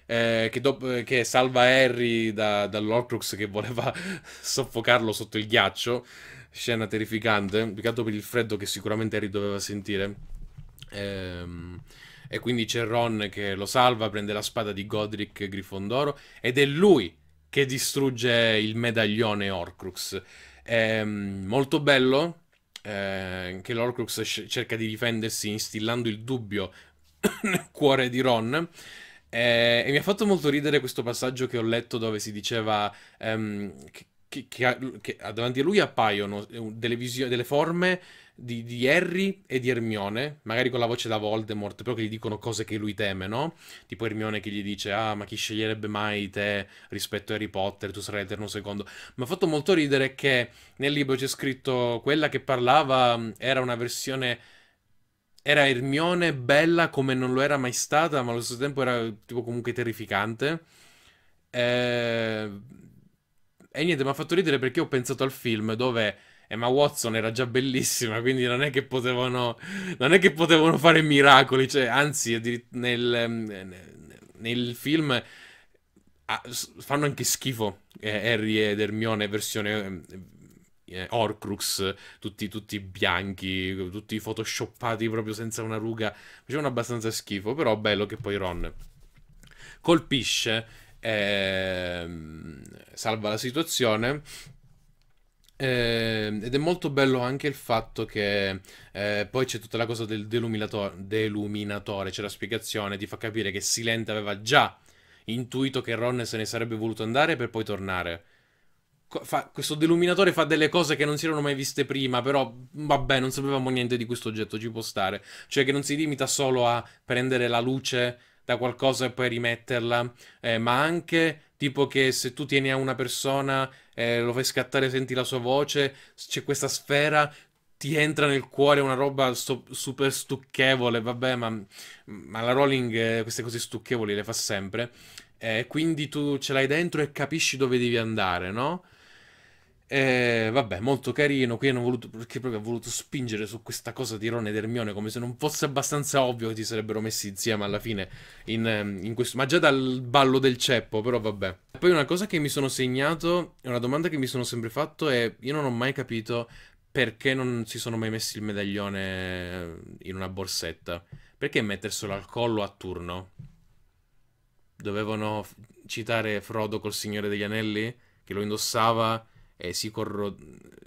Eh, che, dopo, eh, che, salva Harry da, dall'Orcrux che voleva soffocarlo sotto il ghiaccio. Scena terrificante, peccato per il freddo che sicuramente Harry doveva sentire. Ehm, e quindi c'è Ron che lo salva, prende la spada di Godric Grifondoro ed è lui che distrugge il medaglione Orcrux. È mm, molto bello eh, che l'Horcrux cerca di difendersi instillando il dubbio nel cuore di Ron. Eh, e mi ha fatto molto ridere questo passaggio che ho letto dove si diceva ehm, che, davanti a lui appaiono eh, delle, delle forme di, di, Harry e di Hermione, magari con la voce da Voldemort, però che gli dicono cose che lui teme, no? Tipo Hermione che gli dice, ah, ma chi sceglierebbe mai te rispetto a Harry Potter, tu sarai l'Eterno Secondo. Mi ha fatto molto ridere che nel libro c'è scritto, quella che parlava era una versione... Era Hermione bella come non lo era mai stata, ma allo stesso tempo era tipo comunque terrificante. Eh, e niente, mi ha fatto ridere perché ho pensato al film dove Emma eh, Watson era già bellissima, quindi non è che potevano, è che potevano fare miracoli, cioè, anzi ehm, nel, nel film ah, fanno anche schifo eh, Harry ed Hermione versione ehm, eh, Horcrux, tutti, tutti, bianchi, tutti photoshoppati proprio senza una ruga, facevano abbastanza schifo, però bello che poi Ron colpisce, eh, salva la situazione eh, ed è molto bello anche il fatto che eh, poi c'è tutta la cosa del deluminator- deluminatore, c'è la spiegazione, ti fa capire che Silente aveva già intuito che Ron se ne sarebbe voluto andare per poi tornare. Fa, questo deluminatore fa delle cose che non si erano mai viste prima, però vabbè, non sapevamo niente di questo oggetto, ci può stare. Cioè che non si limita solo a prendere la luce da qualcosa e poi rimetterla, eh, ma anche tipo che se tu tieni a una persona, eh, lo fai scattare, senti la sua voce, c'è questa sfera, ti entra nel cuore una roba so, super stucchevole, vabbè, ma, ma la Rowling eh, queste cose stucchevoli le fa sempre. Eh, quindi tu ce l'hai dentro e capisci dove devi andare, no? Eh, vabbè, molto carino. Qui hanno voluto perché proprio ha voluto spingere su questa cosa di Ron ed Hermione come se non fosse abbastanza ovvio che si sarebbero messi insieme alla fine. In, ehm, in questo, ma già dal ballo del ceppo, però vabbè. Poi una cosa che mi sono segnato, e una domanda che mi sono sempre fatto è: io non ho mai capito perché non si sono mai messi il medaglione in una borsetta. Perché metterselo al collo a turno? Dovevano citare Frodo col Signore degli Anelli che lo indossava e si corro...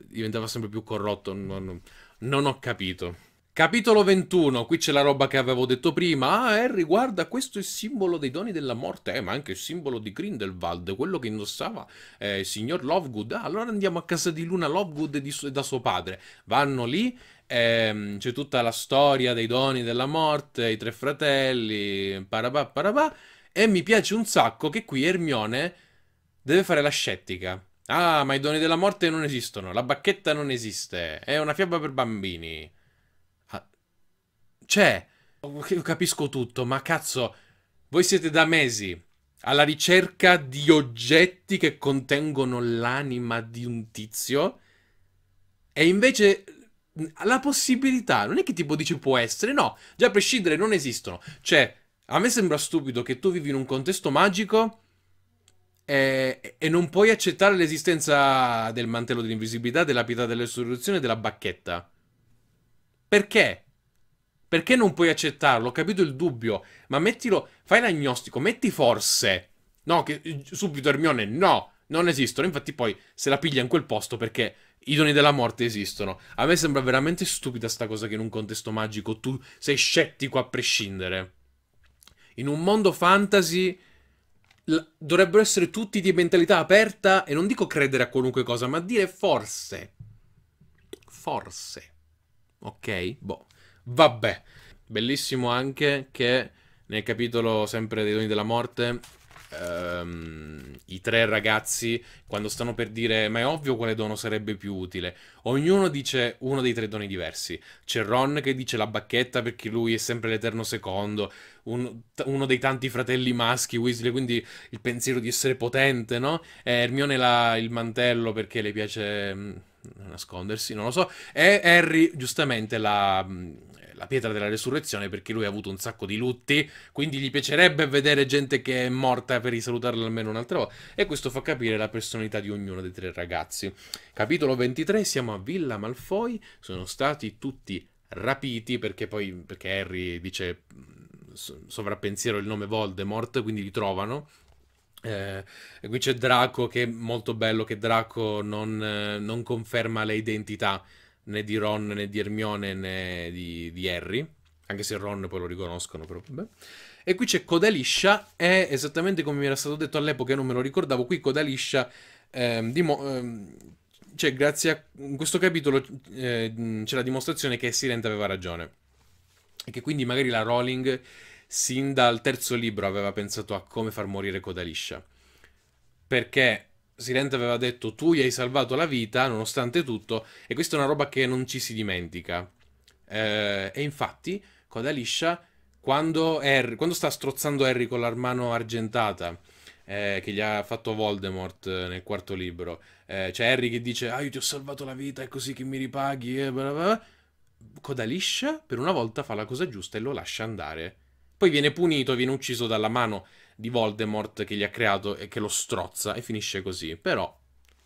diventava sempre più corrotto. Non, non ho capito. Capitolo 21, qui c'è la roba che avevo detto prima. Ah, Harry, guarda, questo è il simbolo dei doni della morte, eh, ma anche il simbolo di Grindelwald, quello che indossava eh, il signor Lovegood. Ah, allora andiamo a casa di Luna Lovegood e, di, e da suo padre. Vanno lì, ehm, c'è tutta la storia dei doni della morte, i tre fratelli, parabà, parabà. E mi piace un sacco che qui Hermione deve fare la scettica. Ah, ma i doni della morte non esistono. La bacchetta non esiste. È una fiaba per bambini. Ah. C'è. Io capisco tutto, ma cazzo. Voi siete da mesi alla ricerca di oggetti che contengono l'anima di un tizio. E invece la possibilità non è che tipo dici può essere, no, già a prescindere non esistono. Cioè, a me sembra stupido che tu vivi in un contesto magico e, eh, e non puoi accettare l'esistenza del mantello dell'invisibilità, della pietà dell'esurrezione, della bacchetta. Perché? Perché non puoi accettarlo? Ho capito il dubbio, ma mettilo, fai l'agnostico, metti forse. No, che eh, subito Hermione, no, non esistono. Infatti poi se la piglia in quel posto perché i doni della morte esistono. A me sembra veramente stupida sta cosa che in un contesto magico tu sei scettico a prescindere. In un mondo fantasy dovrebbero essere tutti di mentalità aperta e non dico credere a qualunque cosa, ma dire forse. Forse. Ok? Boh. Vabbè. Bellissimo anche che nel capitolo sempre dei doni della morte um, i tre ragazzi quando stanno per dire ma è ovvio quale dono sarebbe più utile, ognuno dice uno dei tre doni diversi. C'è Ron che dice la bacchetta perché lui è sempre l'eterno secondo, un, uno dei tanti fratelli maschi Weasley, quindi il pensiero di essere potente, no? E eh, Hermione la, il mantello perché le piace mm, nascondersi, non lo so. E Harry giustamente la mm, la pietra della resurrezione perché lui ha avuto un sacco di lutti, quindi gli piacerebbe vedere gente che è morta per risalutarla almeno un'altra volta. E questo fa capire la personalità di ognuno dei tre ragazzi. Capitolo 23, siamo a Villa Malfoy, sono stati tutti rapiti perché poi perché Harry dice mm, sovrappensiero il nome Voldemort, quindi li trovano. Eh, qui c'è Draco che è molto bello che Draco non, eh, non conferma le identità né di Ron né di Hermione né di, di Harry, anche se Ron poi lo riconoscono però vabbè. E qui c'è Codaliscia, liscia, è esattamente come mi era stato detto all'epoca, non me lo ricordavo, qui Codaliscia, ehm, ehm, cioè grazie a in questo capitolo eh, c'è la dimostrazione che Silent aveva ragione, e che quindi magari la Rowling sin dal terzo libro aveva pensato a come far morire Codaliscia. perché Silent aveva detto tu gli hai salvato la vita nonostante tutto e questa è una roba che non ci si dimentica. Eh, e infatti, coda liscia, quando, Harry, er-, quando sta strozzando Harry con l'armano argentata eh, che gli ha fatto Voldemort eh, nel quarto libro, eh, c'è Harry che dice ah io ti ho salvato la vita, è così che mi ripaghi, e eh, bla bla. coda liscia per una volta fa la cosa giusta e lo lascia andare. Poi viene punito, viene ucciso dalla mano di Voldemort che gli ha creato e che lo strozza e finisce così. Però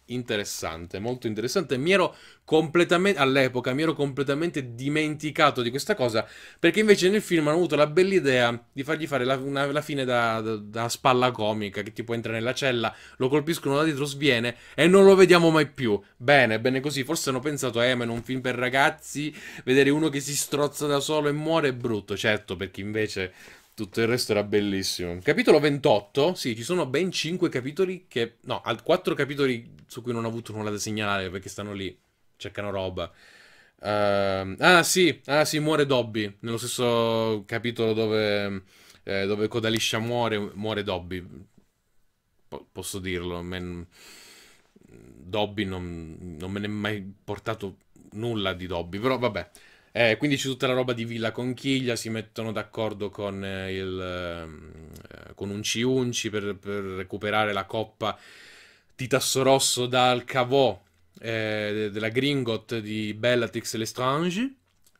interessante, molto interessante. Mi ero completamente all'epoca mi ero completamente dimenticato di questa cosa perché invece nel film hanno avuto la bella idea di fargli fare la, una, la fine da, da, da, spalla comica che tipo entra nella cella, lo colpiscono da dietro, sviene e non lo vediamo mai più. Bene, bene così. Forse hanno pensato, eh, ma in un film per ragazzi vedere uno che si strozza da solo e muore è brutto, certo, perché invece tutto il resto era bellissimo. Capitolo 28, sì, ci sono ben 5 capitoli che... No, 4 capitoli su cui non ho avuto nulla da segnalare perché stanno lì, cercano roba. Uh, ah sì, ah sì, muore Dobby, nello stesso capitolo dove, eh, dove Codaliscia muore, muore Dobby. Po- posso dirlo, men... Dobby non, non me ne è mai portato nulla di Dobby, però vabbè. Eh, quindi c'è tutta la roba di Villa Conchiglia, si mettono d'accordo con, eh, il, ehm, eh, con Unci Unci per, per, recuperare la coppa di tasso rosso dal cavò eh, della Gringot di Bellatrix Lestrange,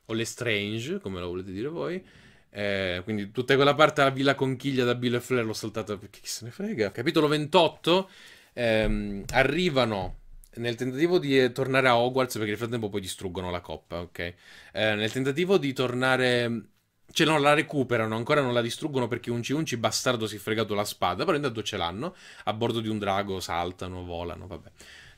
o Lestrange, come lo volete dire voi. Eh, quindi tutta quella parte alla Villa Conchiglia da Bill e Flair l'ho saltata perché chi se ne frega. Capitolo 28, ehm, arrivano nel tentativo di eh, tornare a Hogwarts, perché nel frattempo poi distruggono la coppa, ok? Eh, nel tentativo di tornare... Cioè no, la recuperano, ancora non la distruggono perché un Ciunci bastardo si è fregato la spada, però intanto ce l'hanno, a bordo di un drago saltano, volano, vabbè.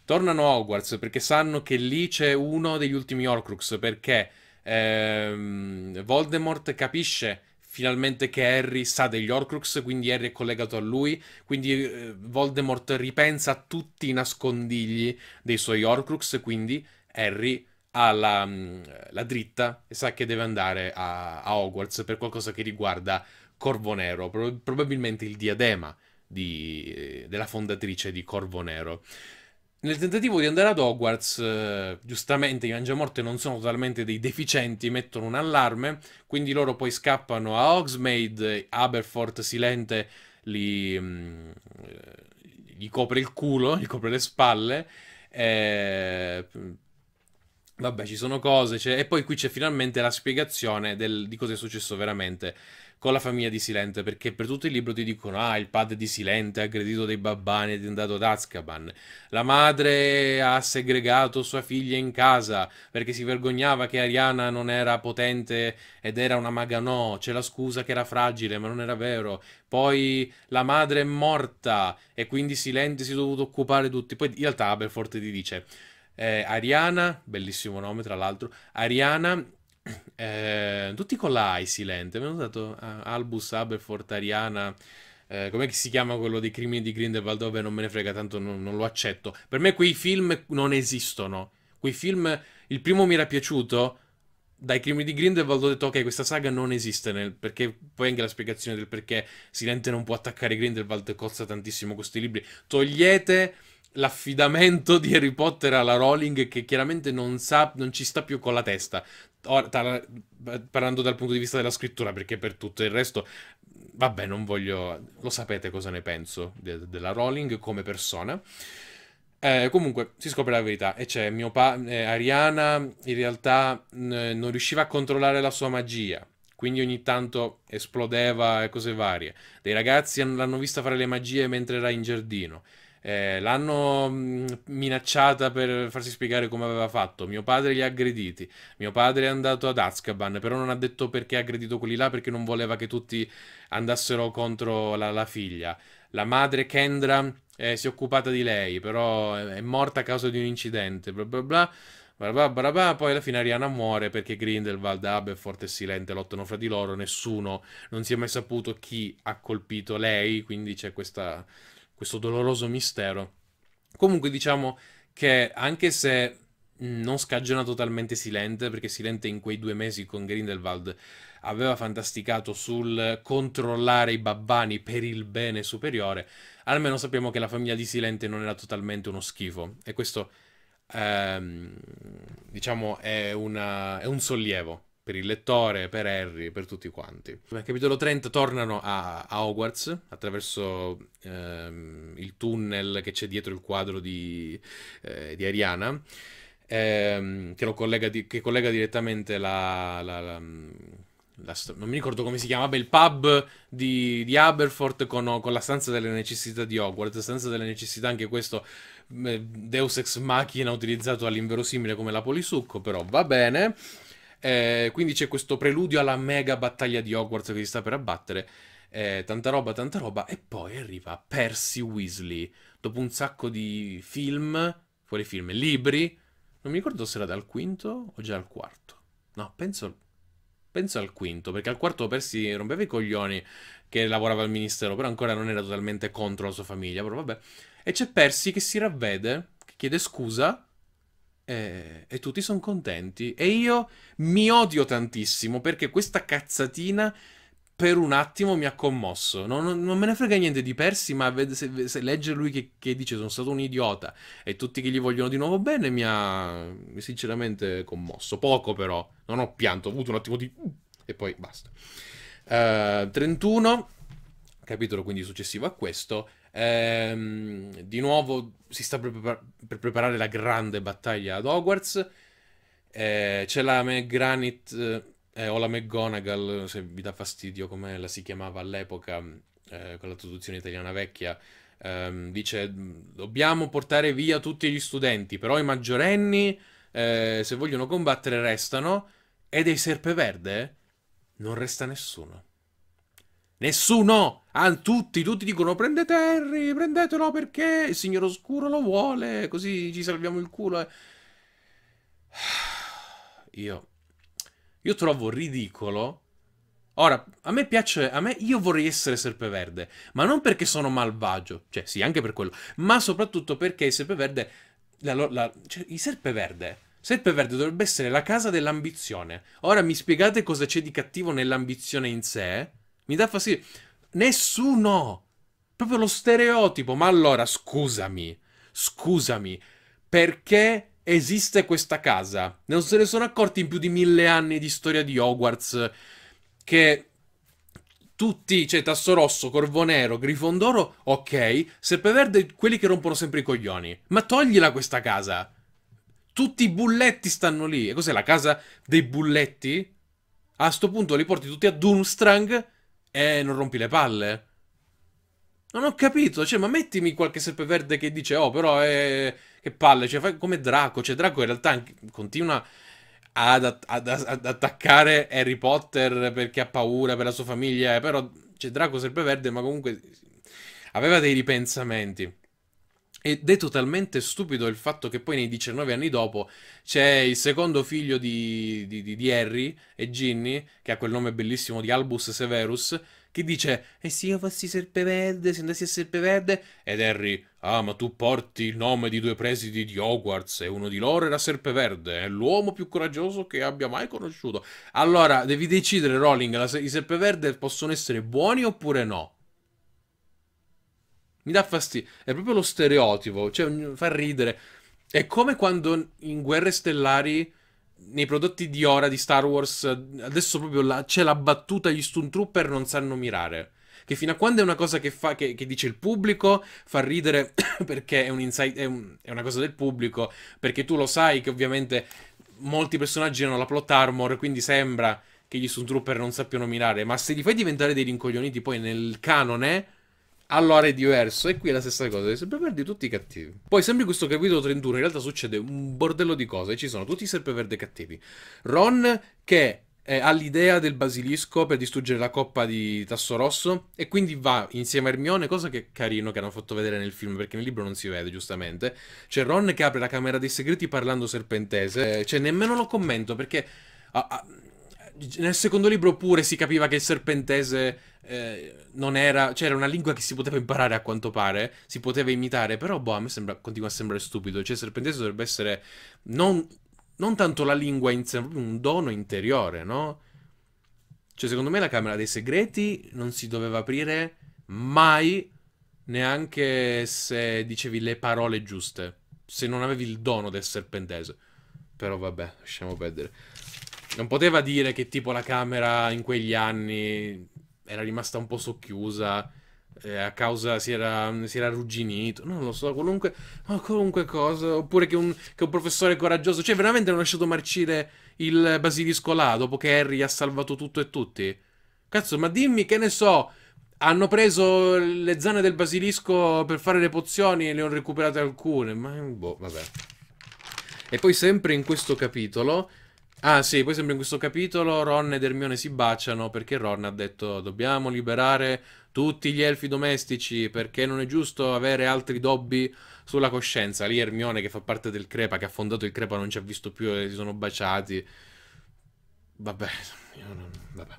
Tornano a Hogwarts perché sanno che lì c'è uno degli ultimi Horcrux, perché ehm, Voldemort capisce finalmente che Harry sa degli Horcrux, quindi Harry è collegato a lui, quindi eh, Voldemort ripensa a tutti i nascondigli dei suoi Horcrux, quindi Harry ha la, mm, la dritta e sa che deve andare a, a, Hogwarts per qualcosa che riguarda Corvo Nero, prob probabilmente il diadema di, eh, della fondatrice di Corvo Nero nel tentativo di andare ad Hogwarts, eh, giustamente i Mangiamorte non sono totalmente dei deficienti, mettono un allarme, quindi loro poi scappano a Hogsmeade, Aberfort silente li, mm, eh, gli copre il culo, gli copre le spalle, eh, vabbè ci sono cose, e poi qui c'è finalmente la spiegazione del, di cosa è successo veramente con la famiglia di Silente, perché per tutto il libro ti dicono, ah, il padre di Silente ha aggredito dei babbani ed è andato ad Azkaban, la madre ha segregato sua figlia in casa perché si vergognava che Ariana non era potente ed era una maga no, c'è la scusa che era fragile, ma non era vero, poi la madre è morta e quindi Silente si è dovuto occupare tutti, poi in realtà Aberforth ti dice... Eh, Ariana, bellissimo nome tra l'altro, Ariana eh, tutti con la I silente. Abbiamo usato eh, Albus, Aberfort, Ariana. Eh, com'è che si chiama quello dei crimini di Grindelwald? Dove non me ne frega, tanto non, non, lo accetto. Per me quei film non esistono. Quei film, il primo mi era piaciuto. Dai crimini di Grindelwald ho detto ok, questa saga non esiste nel, perché poi anche la spiegazione del perché Silente non può attaccare Grindelwald costa tantissimo questi libri. Togliete l'affidamento di Harry Potter alla Rowling che chiaramente non, sa, non ci sta più con la testa parlando dal punto di vista della scrittura, perché per tutto il resto, vabbè, non voglio... Lo sapete cosa ne penso de della Rowling come persona. Eh, comunque si scopre la verità e c'è mio padre, eh, Ariana in realtà non riusciva a controllare la sua magia, quindi ogni tanto esplodeva e cose varie. Dei ragazzi l'hanno vista fare le magie mentre era in giardino eh, l'hanno mm, minacciata per farsi spiegare come aveva fatto, mio padre li ha aggrediti, mio padre è andato ad Azkaban, però non ha detto perché ha aggredito quelli là, perché non voleva che tutti andassero contro la, la figlia. La madre Kendra eh, si è occupata di lei, però è morta a causa di un incidente, bla bla bla. Bla bla bla poi alla fine Arianna muore perché Grindelwald, Hub Forte e Silente lottano fra di loro, nessuno, non si è mai saputo chi ha colpito lei, quindi c'è questa, questo doloroso mistero. Comunque diciamo che anche se non scagiona totalmente Silente, perché Silente in quei due mesi con Grindelwald aveva fantasticato sul controllare i babbani per il bene superiore, almeno sappiamo che la famiglia di Silente non era totalmente uno schifo. E questo, ehm, diciamo, è, una, è un sollievo per il lettore, per Harry, per tutti quanti. Nel capitolo 30 tornano a, a Hogwarts attraverso ehm, il tunnel che c'è dietro il quadro di, eh, di Ariana. Ehm, che, collega di, che, collega direttamente la, la, la mm, la, non mi ricordo come si chiama, il pub di, di Aberforth con, con, la stanza delle necessità di Hogwarts, stanza delle necessità anche questo mm, Deus ex machina utilizzato all'inverosimile come la polisucco, però va bene. Eh, quindi c'è questo preludio alla mega battaglia di Hogwarts che si sta per abbattere. Eh, tanta roba, tanta roba. E poi arriva Percy Weasley. Dopo un sacco di film, fuori film, libri. Non mi ricordo se era dal quinto o già al quarto. No, penso, penso al quinto, perché al quarto Percy rompeva i coglioni che lavorava al ministero, però ancora non era totalmente contro la sua famiglia. Però vabbè. E c'è Percy che si ravvede, che chiede scusa e, eh, e tutti sono contenti. E io mi odio tantissimo perché questa cazzatina per un attimo mi ha commosso. Non, non, non, me ne frega niente di Persi, ma se, se legge lui che, che, dice sono stato un idiota e tutti che gli vogliono di nuovo bene mi ha sinceramente commosso. Poco però, non ho pianto, ho avuto un attimo di... e poi basta. Uh, eh, 31, capitolo quindi successivo a questo, Ehm, di nuovo si sta per, per, preparare la grande battaglia ad Hogwarts. Eh, c'è la McGranit eh, eh, o la McGonagall, se vi dà fastidio come la si chiamava all'epoca eh, con la traduzione italiana vecchia. Ehm, dice dobbiamo portare via tutti gli studenti, però i maggiorenni eh, se vogliono combattere restano e dei serpeverde non resta nessuno. Nessuno! Ah, tutti, tutti dicono prendete Harry, prendetelo perché il signor oscuro lo vuole, così ci salviamo il culo. Eh. Io, io trovo ridicolo. Ora, a me piace, a me io vorrei essere serpeverde, ma non perché sono malvagio, cioè sì, anche per quello, ma soprattutto perché il serpeverde, la, la, cioè, il serpeverde Serpeverde dovrebbe essere la casa dell'ambizione. Ora mi spiegate cosa c'è di cattivo nell'ambizione in sé? Mi dà fastidio. Nessuno! Proprio lo stereotipo. Ma allora, scusami, scusami, perché esiste questa casa? Non se ne sono accorti in più di mille anni di storia di Hogwarts che tutti, cioè Tasso Rosso, Corvo Nero, Grifondoro, ok, Serpeverde, quelli che rompono sempre i coglioni. Ma toglila questa casa! Tutti i bulletti stanno lì. E cos'è la casa dei bulletti? A sto punto li porti tutti a Doomstrang e non rompi le palle. Non ho capito, cioè, ma mettimi qualche serpeverde che dice, oh, però è... Eh, che palle, cioè, fai come Draco, cioè, Draco in realtà continua ad, ad, ad attaccare Harry Potter perché ha paura per la sua famiglia, eh, però, c'è cioè, Draco serpeverde, ma comunque aveva dei ripensamenti. Ed è totalmente stupido il fatto che poi nei 19 anni dopo c'è il secondo figlio di, di, di, di Harry e Ginny, che ha quel nome bellissimo di Albus Severus, che dice E se io fossi serpeverde, se andassi a serpeverde? Ed Harry, ah ma tu porti il nome di due presidi di Hogwarts e uno di loro era serpeverde, è l'uomo più coraggioso che abbia mai conosciuto. Allora, devi decidere Rowling, la, i serpeverde possono essere buoni oppure no? Mi dà fastidio. È proprio lo stereotipo, cioè fa ridere. È come quando in Guerre Stellari, nei prodotti di ora di Star Wars, adesso proprio la, c'è la battuta, gli stunt trooper non sanno mirare. Che fino a quando è una cosa che, fa, che, che dice il pubblico, fa ridere perché è, un insight, è, un, è una cosa del pubblico, perché tu lo sai che ovviamente molti personaggi hanno la plot armor, quindi sembra che gli Stunt Trooper non sappiano mirare, ma se li fai diventare dei rincoglioniti poi nel canone, allora è diverso. E qui è la stessa cosa. Serpeverdi tutti cattivi. Poi, sempre in questo capitolo 31, in realtà succede un bordello di cose. Ci sono tutti i serpeverde cattivi. Ron che eh, ha l'idea del basilisco per distruggere la coppa di Tasso Rosso e quindi va insieme a Hermione, cosa che è carino che hanno fatto vedere nel film perché nel libro non si vede giustamente. C'è Ron che apre la Camera dei Segreti parlando serpentese, eh, cioè nemmeno lo commento perché ah, ah, nel secondo libro pure si capiva che il serpentese eh, non era, cioè era una lingua che si poteva imparare a quanto pare, si poteva imitare, però boh, a me sembra, continua a sembrare stupido, cioè serpentese dovrebbe essere non, non tanto la lingua in sé, proprio un dono interiore, no? Cioè secondo me la Camera dei Segreti non si doveva aprire mai, neanche se dicevi le parole giuste, se non avevi il dono del serpentese. Però vabbè, lasciamo perdere. Non poteva dire che tipo la Camera in quegli anni era rimasta un po' socchiusa eh, a causa si era, si era arrugginito, non lo so, qualunque, qualunque cosa, oppure che un, che un, professore coraggioso, cioè veramente hanno lasciato marcire il basilisco là dopo che Harry ha salvato tutto e tutti. Cazzo, ma dimmi che ne so, hanno preso le zanne del basilisco per fare le pozioni e le ho recuperate alcune, ma boh, vabbè. E poi sempre in questo capitolo Ah sì, poi sempre in questo capitolo Ron ed Hermione si baciano perché Ron ha detto dobbiamo liberare tutti gli elfi domestici perché non è giusto avere altri dobbi sulla coscienza. Lì Hermione che fa parte del crepa, che ha fondato il crepa, non ci ha visto più e si sono baciati. Vabbè, non... vabbè.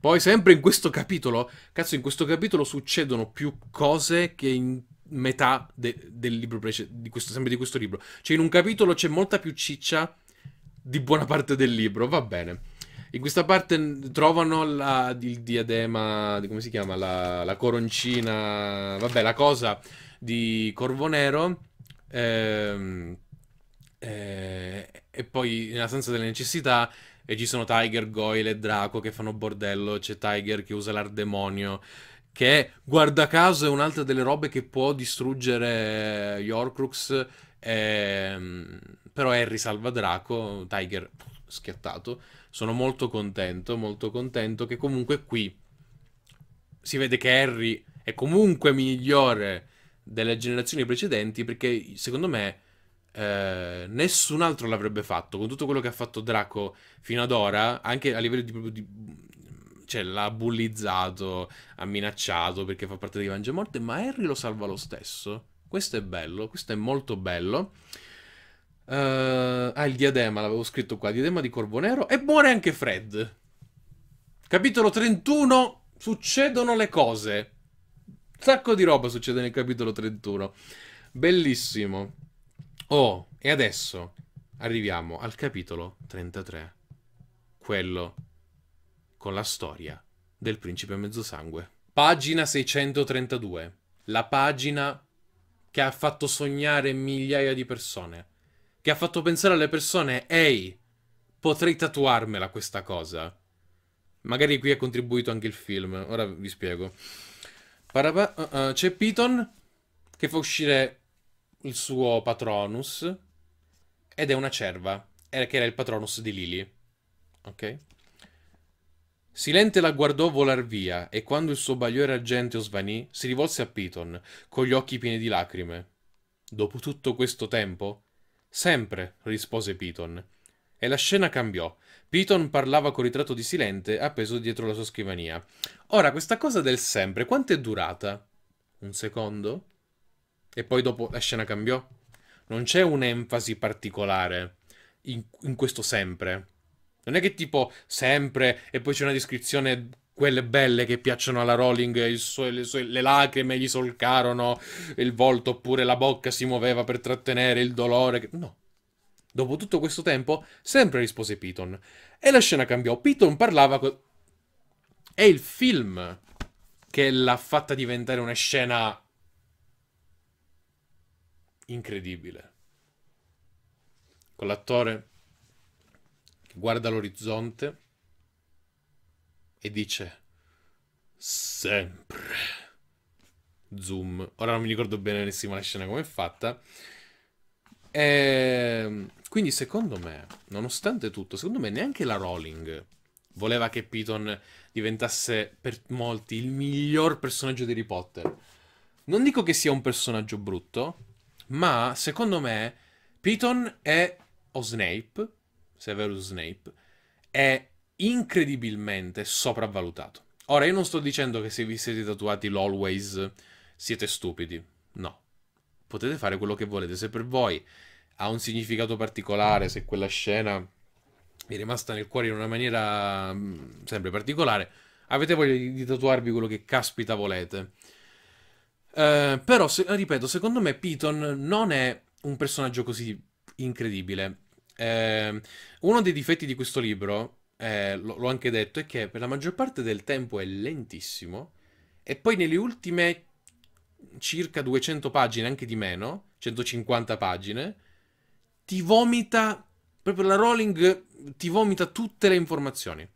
Poi sempre in questo capitolo, cazzo in questo capitolo succedono più cose che in metà de del libro precedente, sempre di questo libro. Cioè in un capitolo c'è molta più ciccia di buona parte del libro, va bene. In questa parte trovano la, il diadema, come si chiama, la, la coroncina, vabbè, la cosa di Corvo Nero. Ehm, eh, e poi, nella stanza delle necessità, e eh, ci sono Tiger, Goyle e Draco che fanno bordello, c'è Tiger che usa l'ardemonio, che guarda caso è un'altra delle robe che può distruggere gli eh, Horcrux. Ehm, però Harry salva Draco, Tiger schiattato. Sono molto contento, molto contento che comunque qui si vede che Harry è comunque migliore delle generazioni precedenti perché secondo me eh, nessun altro l'avrebbe fatto con tutto quello che ha fatto Draco fino ad ora anche a livello di, di cioè l'ha bullizzato ha minacciato perché fa parte di Vangemorte ma Harry lo salva lo stesso questo è bello questo è molto bello Uh, ah, il diadema, l'avevo scritto qua. Diadema di Corvo Nero. E muore anche Fred. Capitolo 31. Succedono le cose. Un sacco di roba succede nel capitolo 31. Bellissimo. Oh, e adesso arriviamo al capitolo 33. Quello con la storia del principe mezzosangue. Pagina 632. La pagina che ha fatto sognare migliaia di persone che ha fatto pensare alle persone, ehi, potrei tatuarmela questa cosa. Magari qui ha contribuito anche il film, ora vi spiego. Parapa- uh, uh, c'è Piton che fa uscire il suo Patronus ed è una cerva, che era il Patronus di Lily. Ok? Silente la guardò volar via e quando il suo bagliore argenteo svanì, si rivolse a Piton, con gli occhi pieni di lacrime. Dopo tutto questo tempo, Sempre, rispose Piton. E la scena cambiò. Piton parlava col ritratto di Silente appeso dietro la sua scrivania. Ora, questa cosa del sempre, quanto è durata? Un secondo? E poi dopo la scena cambiò. Non c'è un'enfasi particolare in, in questo sempre. Non è che tipo sempre e poi c'è una descrizione quelle belle che piacciono alla Rowling, suo, le, sue, le, lacrime gli solcarono il volto oppure la bocca si muoveva per trattenere il dolore. No. Dopo tutto questo tempo, sempre rispose Piton. E la scena cambiò. Piton parlava. Co... È il film che l'ha fatta diventare una scena. incredibile. Con l'attore che guarda l'orizzonte e dice sempre zoom. Ora non mi ricordo benissimo la scena come è fatta. E ehm, quindi secondo me, nonostante tutto, secondo me neanche la Rowling voleva che Piton diventasse per molti il miglior personaggio di Harry Potter. Non dico che sia un personaggio brutto, ma secondo me Piton è, o Snape, Severus Snape, è incredibilmente sopravvalutato. Ora, io non sto dicendo che se vi siete tatuati l'always siete stupidi. No. Potete fare quello che volete. Se per voi ha un significato particolare, se quella scena vi è rimasta nel cuore in una maniera mm, sempre particolare, avete voglia di tatuarvi quello che caspita volete. Eh, però, se, ripeto, secondo me Piton non è un personaggio così incredibile. Eh, uno dei difetti di questo libro eh, l'ho anche detto, è che per la maggior parte del tempo è lentissimo e poi nelle ultime circa 200 pagine, anche di meno, 150 pagine, ti vomita, proprio la Rowling ti vomita tutte le informazioni.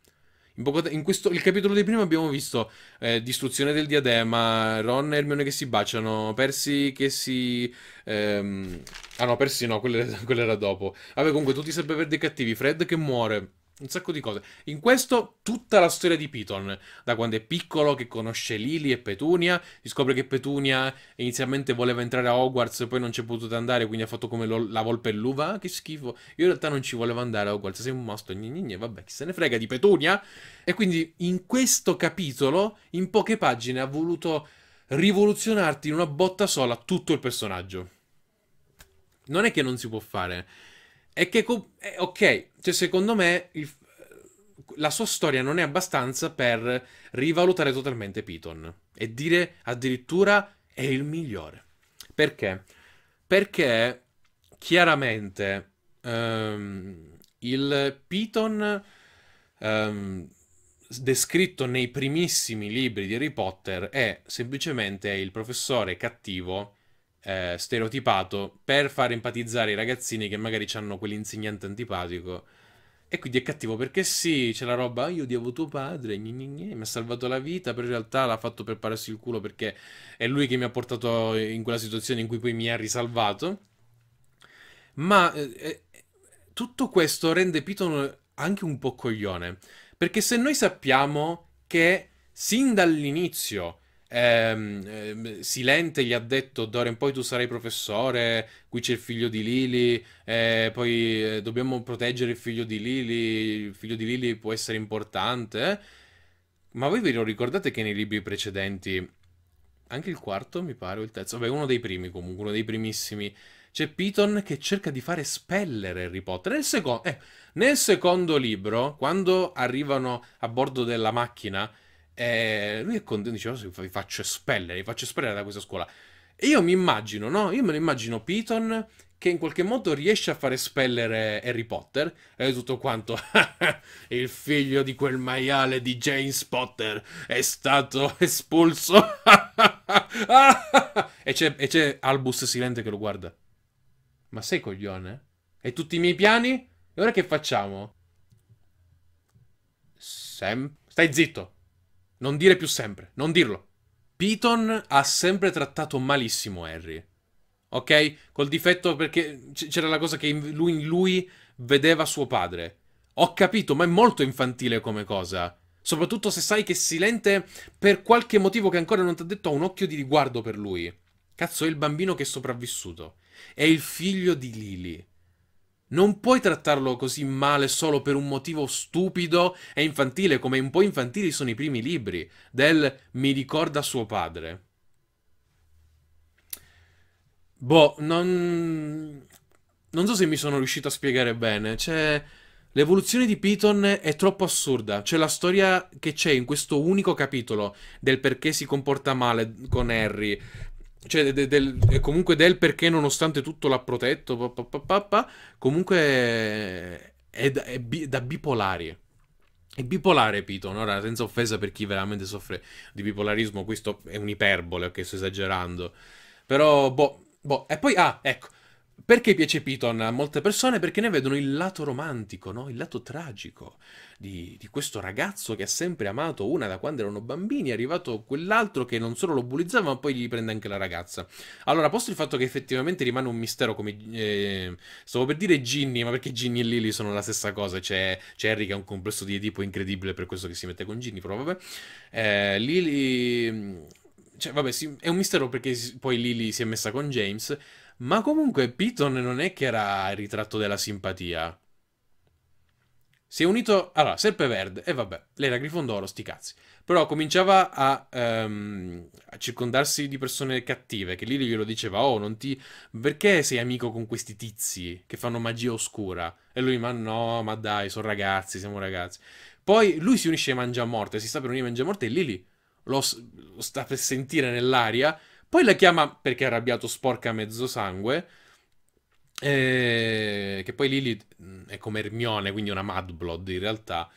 In poco, in questo, il capitolo di prima abbiamo visto eh, distruzione del diadema, Ron e Hermione che si baciano, Persi che si... Ehm, ah no, Persi no, quello, era dopo. Vabbè, comunque tutti i per dei cattivi, Fred che muore un sacco di cose. In questo tutta la storia di Piton, da quando è piccolo che conosce Lily e Petunia, si scopre che Petunia inizialmente voleva entrare a Hogwarts, poi non ci è potuta andare, quindi ha fatto come lo, la volpe e l'uva, ah, che schifo. Io in realtà non ci volevo andare a Hogwarts, sei un mostro, gnigne, vabbè, chi se ne frega di Petunia. E quindi in questo capitolo, in poche pagine, ha voluto rivoluzionarti in una botta sola tutto il personaggio. Non è che non si può fare, è che, eh, ok, cioè secondo me il, eh, la sua storia non è abbastanza per rivalutare totalmente Piton e dire addirittura è il migliore. Perché? Perché chiaramente um, il Piton um, ehm, descritto nei primissimi libri di Harry Potter è semplicemente il professore cattivo eh, stereotipato per far empatizzare i ragazzini che magari hanno quell'insegnante antipatico. E quindi è cattivo perché sì, c'è la roba, ah, io odiavo tuo padre, gni gni gni, mi ha salvato la vita, però in realtà l'ha fatto per pararsi il culo perché è lui che mi ha portato in quella situazione in cui poi mi ha risalvato. Ma eh, eh tutto questo rende Piton anche un po' coglione, perché se noi sappiamo che sin dall'inizio Ehm, ehm, Silente gli ha detto d'ora in poi tu sarai professore, qui c'è il figlio di Lili, eh, poi eh, dobbiamo proteggere il figlio di Lili, il figlio di Lili può essere importante. Ma voi ve lo ricordate che nei libri precedenti, anche il quarto mi pare, o il terzo, vabbè uno dei primi comunque, uno dei primissimi, c'è Piton che cerca di fare spellere Harry Potter. Nel, seco- eh, nel secondo libro, quando arrivano a bordo della macchina, e eh, lui è contento, diceva, vi faccio espellere, vi faccio espellere da questa scuola. E io mi immagino, no? Io me lo immagino Piton che in qualche modo riesce a far espellere Harry Potter e tutto quanto il figlio di quel maiale di James Potter è stato espulso e, c'è, e c'è Albus Silente che lo guarda ma sei coglione? e tutti i miei piani? e ora che facciamo? Sam? stai zitto non dire più sempre, non dirlo. Piton ha sempre trattato malissimo Harry. Ok? Col difetto perché c'era la cosa che in lui, in lui vedeva suo padre. Ho capito, ma è molto infantile come cosa. Soprattutto se sai che Silente, per qualche motivo che ancora non ti ha detto, ha un occhio di riguardo per lui. Cazzo, è il bambino che è sopravvissuto. È il figlio di Lily. Non puoi trattarlo così male solo per un motivo stupido e infantile, come un po' infantili sono i primi libri, del mi ricorda suo padre. Boh, non... Non so se mi sono riuscito a spiegare bene, cioè... L'evoluzione di Piton è troppo assurda, cioè la storia che c'è in questo unico capitolo del perché si comporta male con Harry, cioè del, del, comunque del perché nonostante tutto l'ha protetto, pa, pa, pa, comunque è, è, è bi, da bipolare È bipolare Piton, ora senza offesa per chi veramente soffre di bipolarismo, questo è un'iperbole, ok, sto esagerando. Però, boh, boh, e poi, ah, ecco, perché piace Piton a molte persone? Perché ne vedono il lato romantico, no? Il lato tragico di, di questo ragazzo che ha sempre amato una da quando erano bambini, è arrivato quell'altro che non solo lo bullizzava, ma poi gli prende anche la ragazza. Allora, posto il fatto che effettivamente rimane un mistero come... Eh, stavo per dire Ginny, ma perché Ginny e Lily sono la stessa cosa, c'è, c'è Harry che ha un complesso di Edipo incredibile per questo che si mette con Ginny, però vabbè. Eh, Lily... Mm, cioè, vabbè, sì, è un mistero perché poi Lily si è messa con James, ma comunque Piton non è che era il ritratto della simpatia. Si è unito... Allora, Serpeverde, e vabbè, lei era Grifondoro, sti cazzi. Però cominciava a, um, a, circondarsi di persone cattive, che Lily glielo diceva, oh, non ti... Perché sei amico con questi tizi che fanno magia oscura? E lui, ma no, ma dai, sono ragazzi, siamo ragazzi. Poi lui si unisce ai Mangiamorte, si sta per unire ai Mangiamorte e Lily lo, lo sta per sentire nell'aria. Poi la chiama, perché è arrabbiato, sporca mezzo sangue. Eh, che poi Lily è come Hermione, quindi una Mudblood in realtà.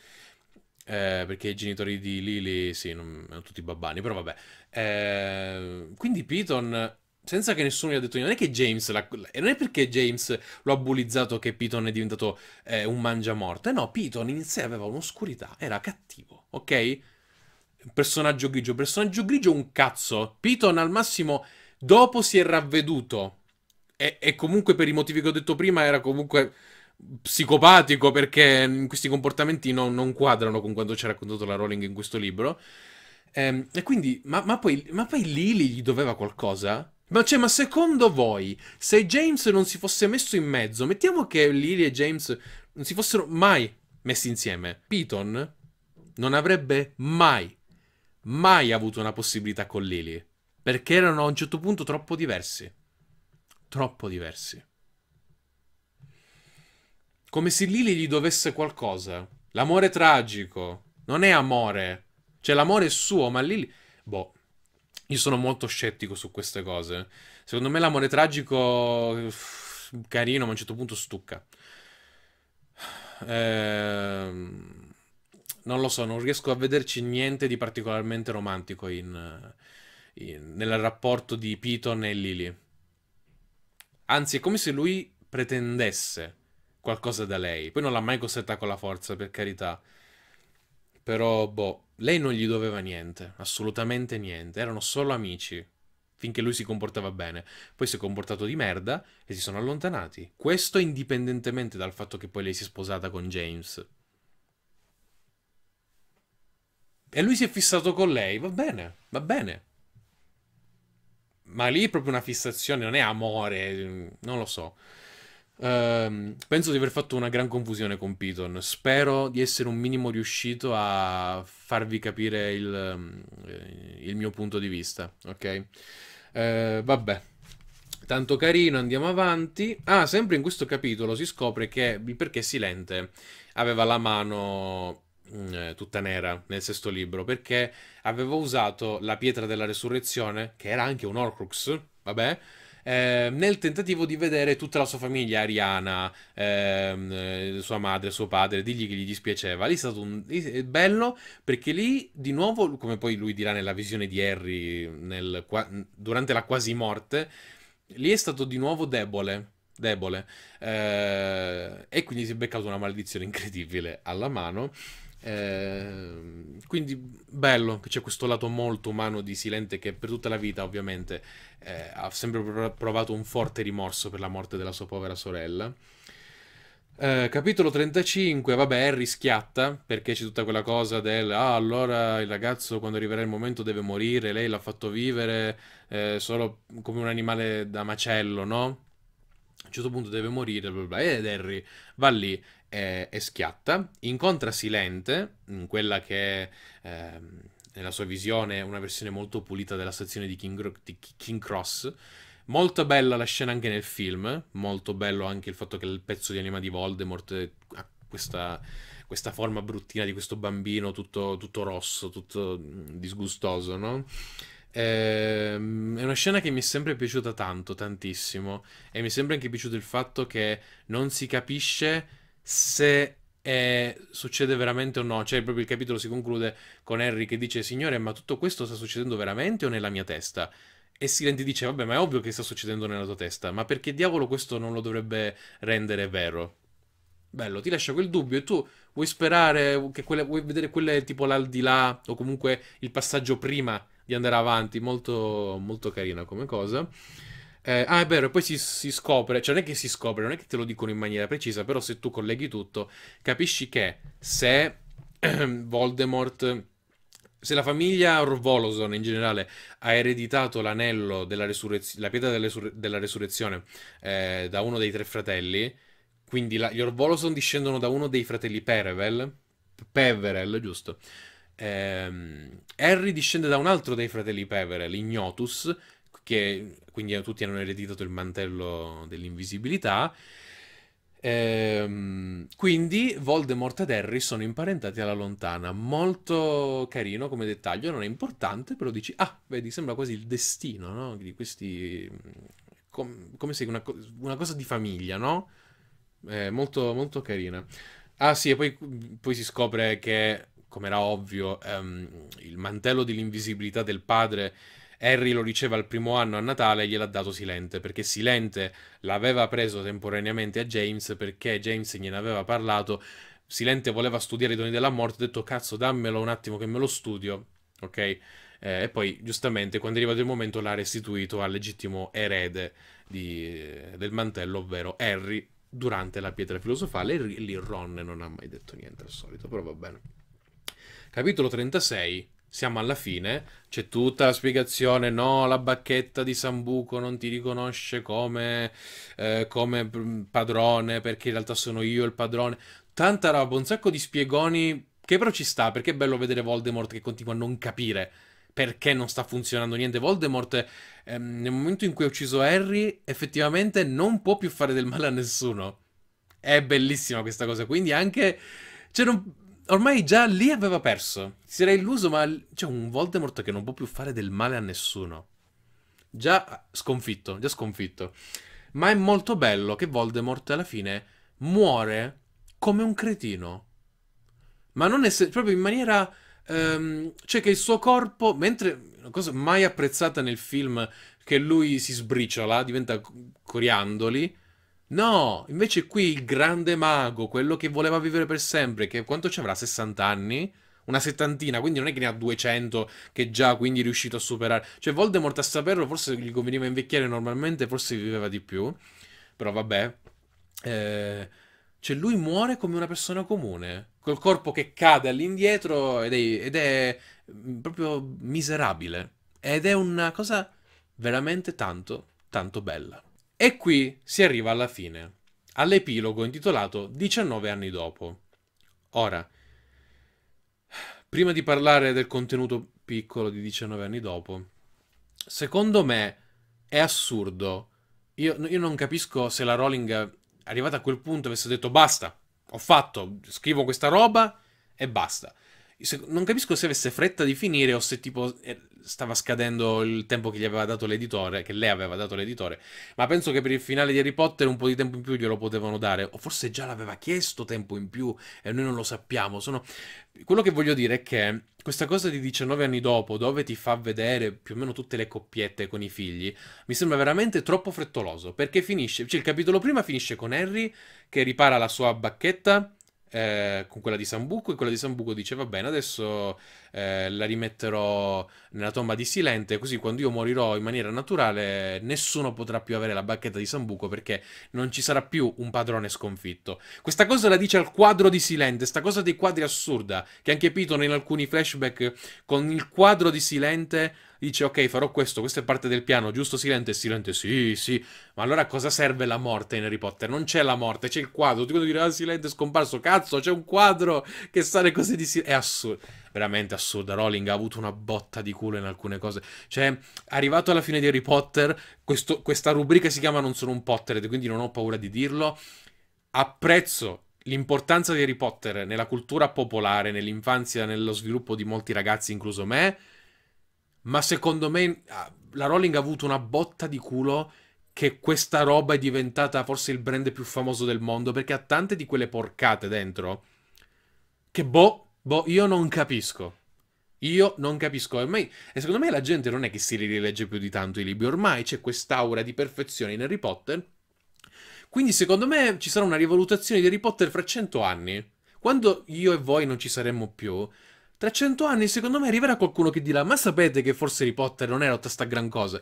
Eh, perché i genitori di Lily, sì, non, erano tutti babbani, però vabbè. Eh, quindi Piton, senza che nessuno gli ha detto niente, non è che James, la, non è perché James lo ha bullizzato che Piton è diventato eh, un mangiamorte, eh no, Piton in sé aveva un'oscurità, era cattivo, ok? Personaggio grigio, personaggio grigio un cazzo. Piton al massimo dopo si è ravveduto. E, e comunque per i motivi che ho detto prima era comunque psicopatico perché questi comportamenti no, non quadrano con quanto ci ha raccontato la Rowling in questo libro. e, ehm, e quindi, ma, ma, poi, ma poi Lily gli doveva qualcosa? Ma, cioè, ma secondo voi, se James non si fosse messo in mezzo, mettiamo che Lily e James non si fossero mai messi insieme, Piton non avrebbe mai, mai avuto una possibilità con Lily. Perché erano a un certo punto troppo diversi. Troppo diversi. Come se Lily gli dovesse qualcosa. L'amore tragico. Non è amore. Cioè, l'amore è suo, ma Lily... Boh. Io sono molto scettico su queste cose. Secondo me l'amore tragico... Uff, carino, ma a un certo punto stucca. Ehm non lo so, non riesco a vederci niente di particolarmente romantico in, in, nel rapporto di Piton e Lily. Anzi, è come se lui pretendesse qualcosa da lei. Poi non l'ha mai costretta con la forza, per carità. Però, boh, lei non gli doveva niente, assolutamente niente. Erano solo amici, finché lui si comportava bene. Poi si è comportato di merda e si sono allontanati. Questo indipendentemente dal fatto che poi lei si è sposata con James. E lui si è fissato con lei, va bene, va bene. Ma lì è proprio una fissazione, non è amore, non lo so. Ehm, penso di aver fatto una gran confusione con Python. Spero di essere un minimo riuscito a farvi capire il, eh, il mio punto di vista. Ok? Uh, vabbè. Tanto carino, andiamo avanti. Ah, sempre in questo capitolo si scopre che perché Silente aveva la mano mm, eh, tutta nera nel sesto libro perché aveva usato la pietra della resurrezione che era anche un Horcrux vabbè Ehm, nel tentativo di vedere tutta la sua famiglia ariana, ehm, eh, sua madre, suo padre, digli che gli dispiaceva. Lì è stato un... è bello perché lì di nuovo, come poi lui dirà nella visione di Harry nel, durante la quasi morte, lì è stato di nuovo debole debole eh, e quindi si è beccato una maledizione incredibile alla mano. Eh, quindi bello che c'è questo lato molto umano di Silente che per tutta la vita ovviamente eh, ha sempre provato un forte rimorso per la morte della sua povera sorella. Eh, capitolo 35, vabbè, Harry schiatta perché c'è tutta quella cosa del ah, allora il ragazzo quando arriverà il momento deve morire, lei l'ha fatto vivere eh, solo come un animale da macello, no? A un certo punto deve morire, bla bla. Ed Harry va lì e, e schiatta, incontra Silente, quella che eh, nella sua visione, una versione molto pulita della stazione di King, di King Cross. Molto bella la scena anche nel film, molto bello anche il fatto che il pezzo di anima di Voldemort eh, ha questa, questa forma bruttina di questo bambino tutto, tutto rosso, tutto mm, disgustoso, no? Ehm, è una scena che mi è sempre piaciuta tanto, tantissimo, e mi è sempre anche piaciuto il fatto che non si capisce se e succede veramente o no? Cioè, proprio il capitolo si conclude con Harry che dice: Signore, ma tutto questo sta succedendo veramente o nella mia testa? E Silent dice: Vabbè, ma è ovvio che sta succedendo nella tua testa, ma perché diavolo questo non lo dovrebbe rendere vero? Bello, ti lascia quel dubbio e tu vuoi sperare che quelle, vuoi vedere quelle tipo l'aldilà o comunque il passaggio prima di andare avanti, molto, molto carina come cosa. Eh, ah, è vero, e poi si, si, scopre, cioè non è che si scopre, non è che te lo dicono in maniera precisa, però se tu colleghi tutto, capisci che se Voldemort, se la famiglia Orvoloson in generale ha ereditato l'anello della resurrezione, la pietra della, resur- della resurrezione eh, da uno dei tre fratelli, quindi la- gli Orvoloson discendono da uno dei fratelli Perevel, Peverel, giusto? Eh, Harry discende da un altro dei fratelli Peverel, Ignotus, che quindi tutti hanno ereditato il mantello dell'invisibilità. Ehm, quindi Voldemort ed Harry sono imparentati alla lontana. Molto carino come dettaglio, non è importante, però dici, ah, vedi, sembra quasi il destino, no? Di questi... Com- come se una, co- una, cosa di famiglia, no? Eh, molto, molto carina. Ah sì, e poi, poi si scopre che, come era ovvio, ehm, il mantello dell'invisibilità del padre Harry lo riceve al primo anno a Natale e gliel'ha dato Silente, perché Silente l'aveva preso temporaneamente a James perché James gliene aveva parlato. Silente voleva studiare i doni della morte, ha detto cazzo dammelo un attimo che me lo studio, ok? Eh, e poi giustamente quando è arrivato il momento l'ha restituito al legittimo erede di, eh, del mantello, ovvero Harry, durante la pietra filosofale lì Ron non ha mai detto niente al solito, però va bene. Capitolo 36 siamo alla fine, c'è tutta la spiegazione, no, la bacchetta di Sambuco non ti riconosce come, eh, come mm, padrone, perché in realtà sono io il padrone. Tanta roba, un sacco di spiegoni, che però ci sta, perché è bello vedere Voldemort che continua a non capire perché non sta funzionando niente. Voldemort, ehm, nel momento in cui ha ucciso Harry, effettivamente non può più fare del male a nessuno. È bellissima questa cosa, quindi anche... Cioè, non, ormai già lì aveva perso. Si era illuso, ma c'è cioè, un Voldemort che non può più fare del male a nessuno. Già sconfitto, già sconfitto. Ma è molto bello che Voldemort alla fine muore come un cretino. Ma non è proprio in maniera... Um, cioè che il suo corpo, mentre... Una cosa mai apprezzata nel film, che lui si sbriciola, diventa coriandoli, No, invece qui il grande mago, quello che voleva vivere per sempre, che quanto ci avrà? 60 anni? Una settantina, quindi non è che ne ha 200 che già quindi è riuscito a superare. Cioè Voldemort a saperlo forse gli conveniva invecchiare normalmente, forse viveva di più. Però vabbè. Eh, cioè lui muore come una persona comune, col corpo che cade all'indietro ed è, ed è mm, proprio miserabile. Ed è una cosa veramente tanto, tanto bella. E qui si arriva alla fine, all'epilogo intitolato 19 anni dopo. Ora, prima di parlare del contenuto piccolo di 19 anni dopo, secondo me è assurdo. Io, io non capisco se la Rowling, arrivata a quel punto, avesse detto basta, ho fatto, scrivo questa roba e basta. Non capisco se avesse fretta di finire o se tipo eh, stava scadendo il tempo che gli aveva dato l'editore, che lei aveva dato l'editore, ma penso che per il finale di Harry Potter un po' di tempo in più glielo potevano dare, o forse già l'aveva chiesto tempo in più e noi non lo sappiamo. Sono... Quello che voglio dire è che questa cosa di 19 anni dopo, dove ti fa vedere più o meno tutte le coppiette con i figli, mi sembra veramente troppo frettoloso, perché finisce, cioè il capitolo prima finisce con Harry che ripara la sua bacchetta eh, con quella di Sambuco e quella di Sambuco dice va bene adesso eh, la rimetterò nella tomba di Silente, così quando io morirò in maniera naturale nessuno potrà più avere la bacchetta di Sambuco perché non ci sarà più un padrone sconfitto. Questa cosa la dice al quadro di Silente, sta cosa dei quadri assurda, che anche Piton in alcuni flashback con il quadro di Silente dice ok farò questo, questa è parte del piano, giusto Silente? Silente sì, sì, ma allora a cosa serve la morte in Harry Potter? Non c'è la morte, c'è il quadro, ti voglio dire ah Silente è scomparso, cazzo c'è un quadro che sa le cose di Silente, è assurdo veramente assurda. Rowling ha avuto una botta di culo in alcune cose. Cioè, arrivato alla fine di Harry Potter, questo, questa rubrica si chiama Non sono un Potter, quindi non ho paura di dirlo. Apprezzo l'importanza di Harry Potter nella cultura popolare, nell'infanzia, nello sviluppo di molti ragazzi, incluso me. Ma secondo me ah, la Rowling ha avuto una botta di culo che questa roba è diventata forse il brand più famoso del mondo perché ha tante di quelle porcate dentro che boh, Boh, io non capisco. Io non capisco, ormai, e secondo me la gente non è che si rilegge più di tanto i libri, ormai c'è quest'aura di perfezione in Harry Potter, quindi secondo me ci sarà una rivalutazione di Harry Potter fra cento anni, quando io e voi non ci saremmo più, tra cento anni secondo me arriverà qualcuno che dirà ma sapete che forse Harry Potter non era tutta sta gran cosa,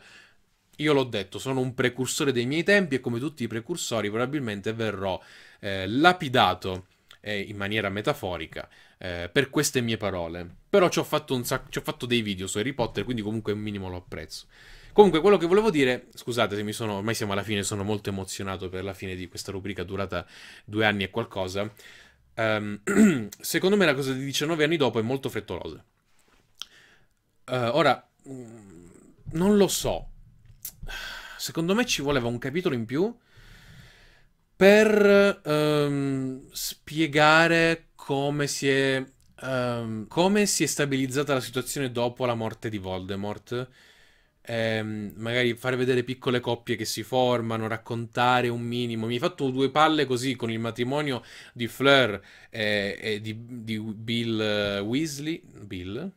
io l'ho detto, sono un precursore dei miei tempi e come tutti i precursori probabilmente verrò eh, lapidato eh, in maniera metaforica, eh, per queste mie parole. Però ci ho, sac- ci ho, fatto dei video su Harry Potter, quindi comunque un minimo lo apprezzo. Comunque, quello che volevo dire, scusate se mi sono, ormai siamo alla fine, sono molto emozionato per la fine di questa rubrica durata due anni e qualcosa. Um, secondo me la cosa di 19 anni dopo è molto frettolosa. Uh, ora, mm, non lo so. Secondo me ci voleva un capitolo in più per um, spiegare come si è um, come si è stabilizzata la situazione dopo la morte di Voldemort. Ehm, magari far vedere piccole coppie che si formano, raccontare un minimo. Mi hai fatto due palle così con il matrimonio di Fleur e, e di, di, Bill eh, Weasley. Bill?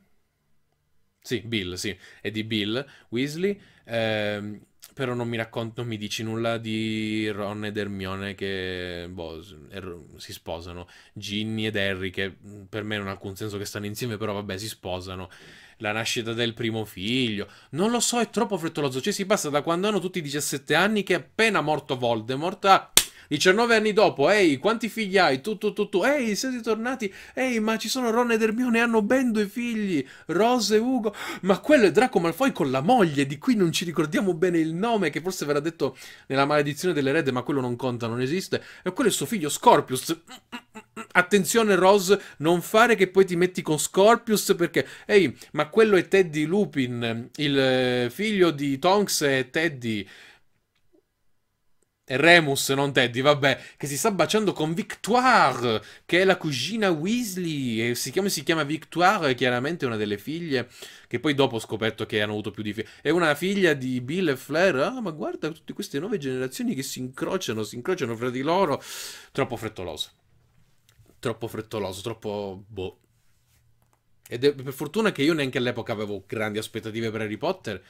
Sì, Bill, sì, e di Bill Weasley. Ehm, però non mi racconti, non mi dici nulla di Ron ed Hermione che boh, er, si sposano, Ginny ed Harry che mm, per me non ha alcun senso che stanno insieme, però vabbè si sposano, la nascita del primo figlio, non lo so, è troppo frettoloso, cioè si passa da quando hanno tutti i 17 anni che appena morto Voldemort, ah, 19 anni dopo, ehi, quanti figli hai? Tu, tu, tu, tu, ehi, siete tornati? Ehi, ma ci sono Ron e Hermione, hanno ben due figli, Rose e Ugo. Ma quello è Draco Malfoy con la moglie, di cui non ci ricordiamo bene il nome, che forse verrà detto nella maledizione dell'erede, ma quello non conta, non esiste. E quello è suo figlio Scorpius. Attenzione Rose, non fare che poi ti metti con Scorpius perché, ehi, ma quello è Teddy Lupin, il eh, figlio di Tonks e Teddy. Remus, non Teddy, vabbè, che si sta baciando con Victoire, che è la cugina Weasley, e si chiama, si chiama Victoire, è chiaramente una delle figlie, che poi dopo ho scoperto che hanno avuto più di figli. È una figlia di Bill e Flair, ah, ma guarda tutte queste nuove generazioni che si incrociano, si incrociano fra di loro. Troppo frettoloso. Troppo frettoloso, troppo... boh. Ed è per fortuna che io neanche all'epoca avevo grandi aspettative per Harry Potter,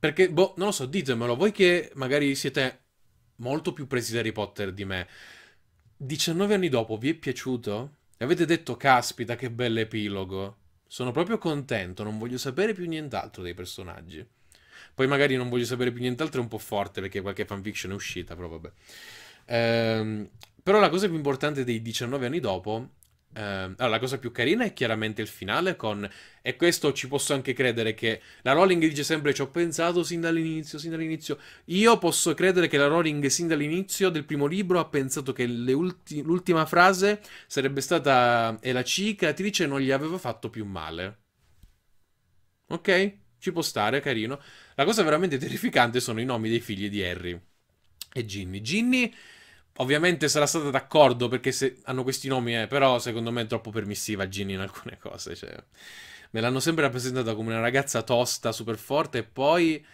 perché, boh, non lo so, ditemelo, voi che magari siete molto più presi da Harry Potter di me, 19 anni dopo vi è piaciuto? E avete detto, caspita, che bell'epilogo. Sono proprio contento, non voglio sapere più nient'altro dei personaggi. Poi magari non voglio sapere più nient'altro è un po' forte perché qualche fanfiction è uscita, però vabbè. Ehm, però la cosa più importante dei 19 anni dopo Ehm, allora, la cosa più carina è chiaramente il finale con... E questo ci posso anche credere che la Rowling dice sempre ci ho pensato sin dall'inizio, sin dall'inizio. Io posso credere che la Rowling sin dall'inizio del primo libro ha pensato che ulti... l'ultima frase sarebbe stata e la cicatrice non gli aveva fatto più male. Ok? Ci può stare, carino. La cosa veramente terrificante sono i nomi dei figli di Harry e Ginny. Ginny Ovviamente sarà stata d'accordo perché se hanno questi nomi, eh, però secondo me è troppo permissiva Ginny in alcune cose. Cioè, me l'hanno sempre rappresentata come una ragazza tosta, super forte, e poi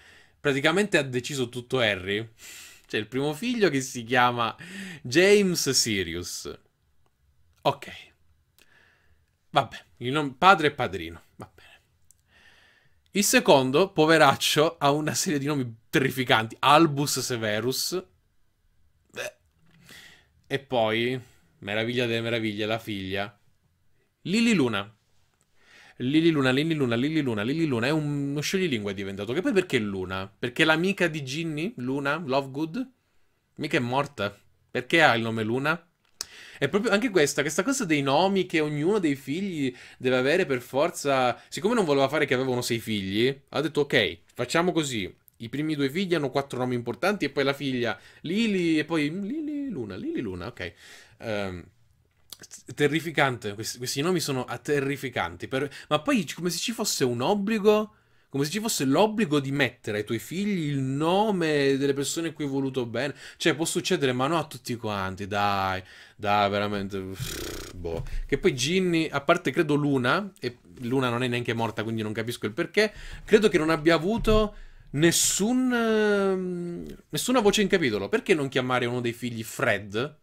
praticamente ha deciso tutto Harry. C'è il primo figlio che si chiama James Sirius. Ok. Vabbè, il nome, padre e padrino. Va bene. Il secondo, poveraccio, ha una serie di nomi terrificanti. Albus Severus e poi, meraviglia delle meraviglie, la figlia, Lili Luna. Lili Luna, Lili Luna, Lili Luna, Lili Luna è uno scioglilingua è diventato. Che poi perché Luna? Perché l'amica di Ginny, Luna, Lovegood, mica è morta. Perché ha il nome Luna? È proprio anche questa, questa cosa dei nomi che ognuno dei figli deve avere per forza. Siccome non voleva fare che avevano sei figli, ha detto ok, facciamo così. I primi due figli hanno quattro nomi importanti e poi la figlia Lili e poi Lili Luna, Lili Luna, ok. Um, terrificante, questi, questi, nomi sono terrificanti. Per... Ma poi come se ci fosse un obbligo, come se ci fosse l'obbligo di mettere ai tuoi figli il nome delle persone a cui hai voluto bene. Cioè può succedere, ma no a tutti quanti, dai, dai, veramente... Pff, boh. Che poi Ginny, a parte credo Luna, e Luna non è neanche morta quindi non capisco il perché, credo che non abbia avuto nessun, ehm, nessuna voce in capitolo. Perché non chiamare uno dei figli Fred?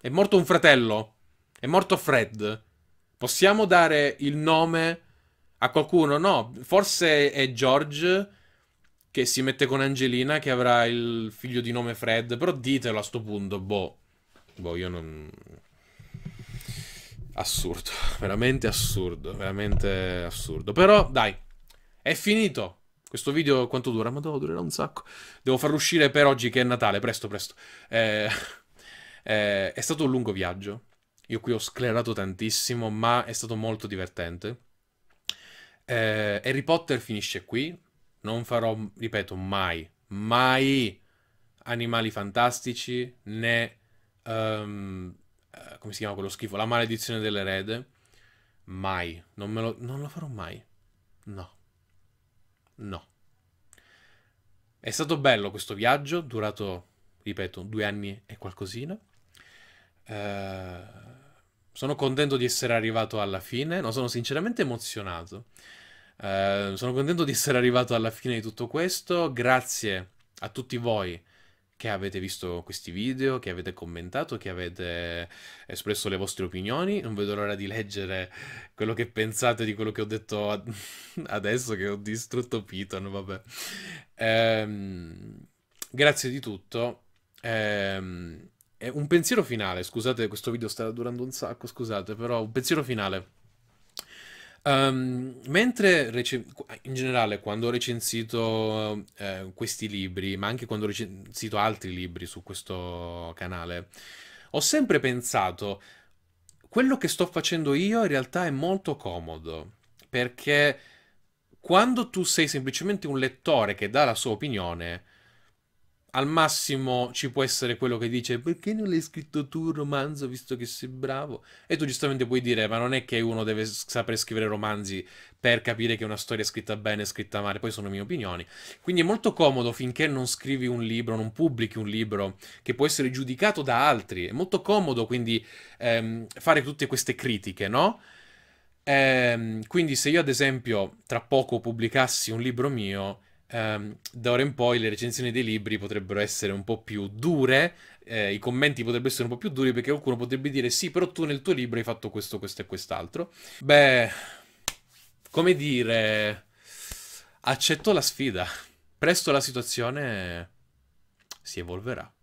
È morto un fratello. È morto Fred. Possiamo dare il nome a qualcuno? No, forse è George che si mette con Angelina che avrà il figlio di nome Fred. Però ditelo a sto punto, boh. Boh, io non... Assurdo, veramente assurdo, veramente assurdo. Però dai, è finito. Questo video quanto dura? Ma devo durerà un sacco. Devo farlo uscire per oggi che è Natale, presto, presto. Eh, eh, è stato un lungo viaggio. Io qui ho sclerato tantissimo, ma è stato molto divertente. Eh, Harry Potter finisce qui. Non farò, ripeto, mai, mai animali fantastici né... Um, come si chiama quello schifo? La maledizione dell'erede. Mai. Non, me lo, non lo farò mai. No. No. È stato bello questo viaggio, durato, ripeto, due anni e qualcosina. Eh, sono contento di essere arrivato alla fine, no, sono sinceramente emozionato. Eh, sono contento di essere arrivato alla fine di tutto questo, grazie a tutti voi che avete visto questi video, che avete commentato, che avete espresso le vostre opinioni. Non vedo l'ora di leggere quello che pensate di quello che ho detto ad adesso, che ho distrutto Python, vabbè. Ehm, grazie di tutto. Ehm, un pensiero finale, scusate, questo video sta durando un sacco, scusate, però un pensiero finale. Um, mentre rece- in generale quando ho recensito eh, questi libri, ma anche quando ho recensito altri libri su questo canale, ho sempre pensato, quello che sto facendo io in realtà è molto comodo, perché quando tu sei semplicemente un lettore che dà la sua opinione, al massimo ci può essere quello che dice perché non l'hai scritto tu il romanzo visto che sei bravo e tu giustamente puoi dire ma non è che uno deve sapere scrivere romanzi per capire che una storia è scritta bene e scritta male poi sono mie opinioni quindi è molto comodo finché non scrivi un libro non pubblichi un libro che può essere giudicato da altri è molto comodo quindi ehm, fare tutte queste critiche no? Ehm, quindi se io ad esempio tra poco pubblicassi un libro mio ehm, da ora in poi le recensioni dei libri potrebbero essere un po' più dure, eh, i commenti potrebbero essere un po' più duri perché qualcuno potrebbe dire sì, però tu nel tuo libro hai fatto questo, questo e quest'altro. Beh, come dire, accetto la sfida. Presto la situazione si evolverà.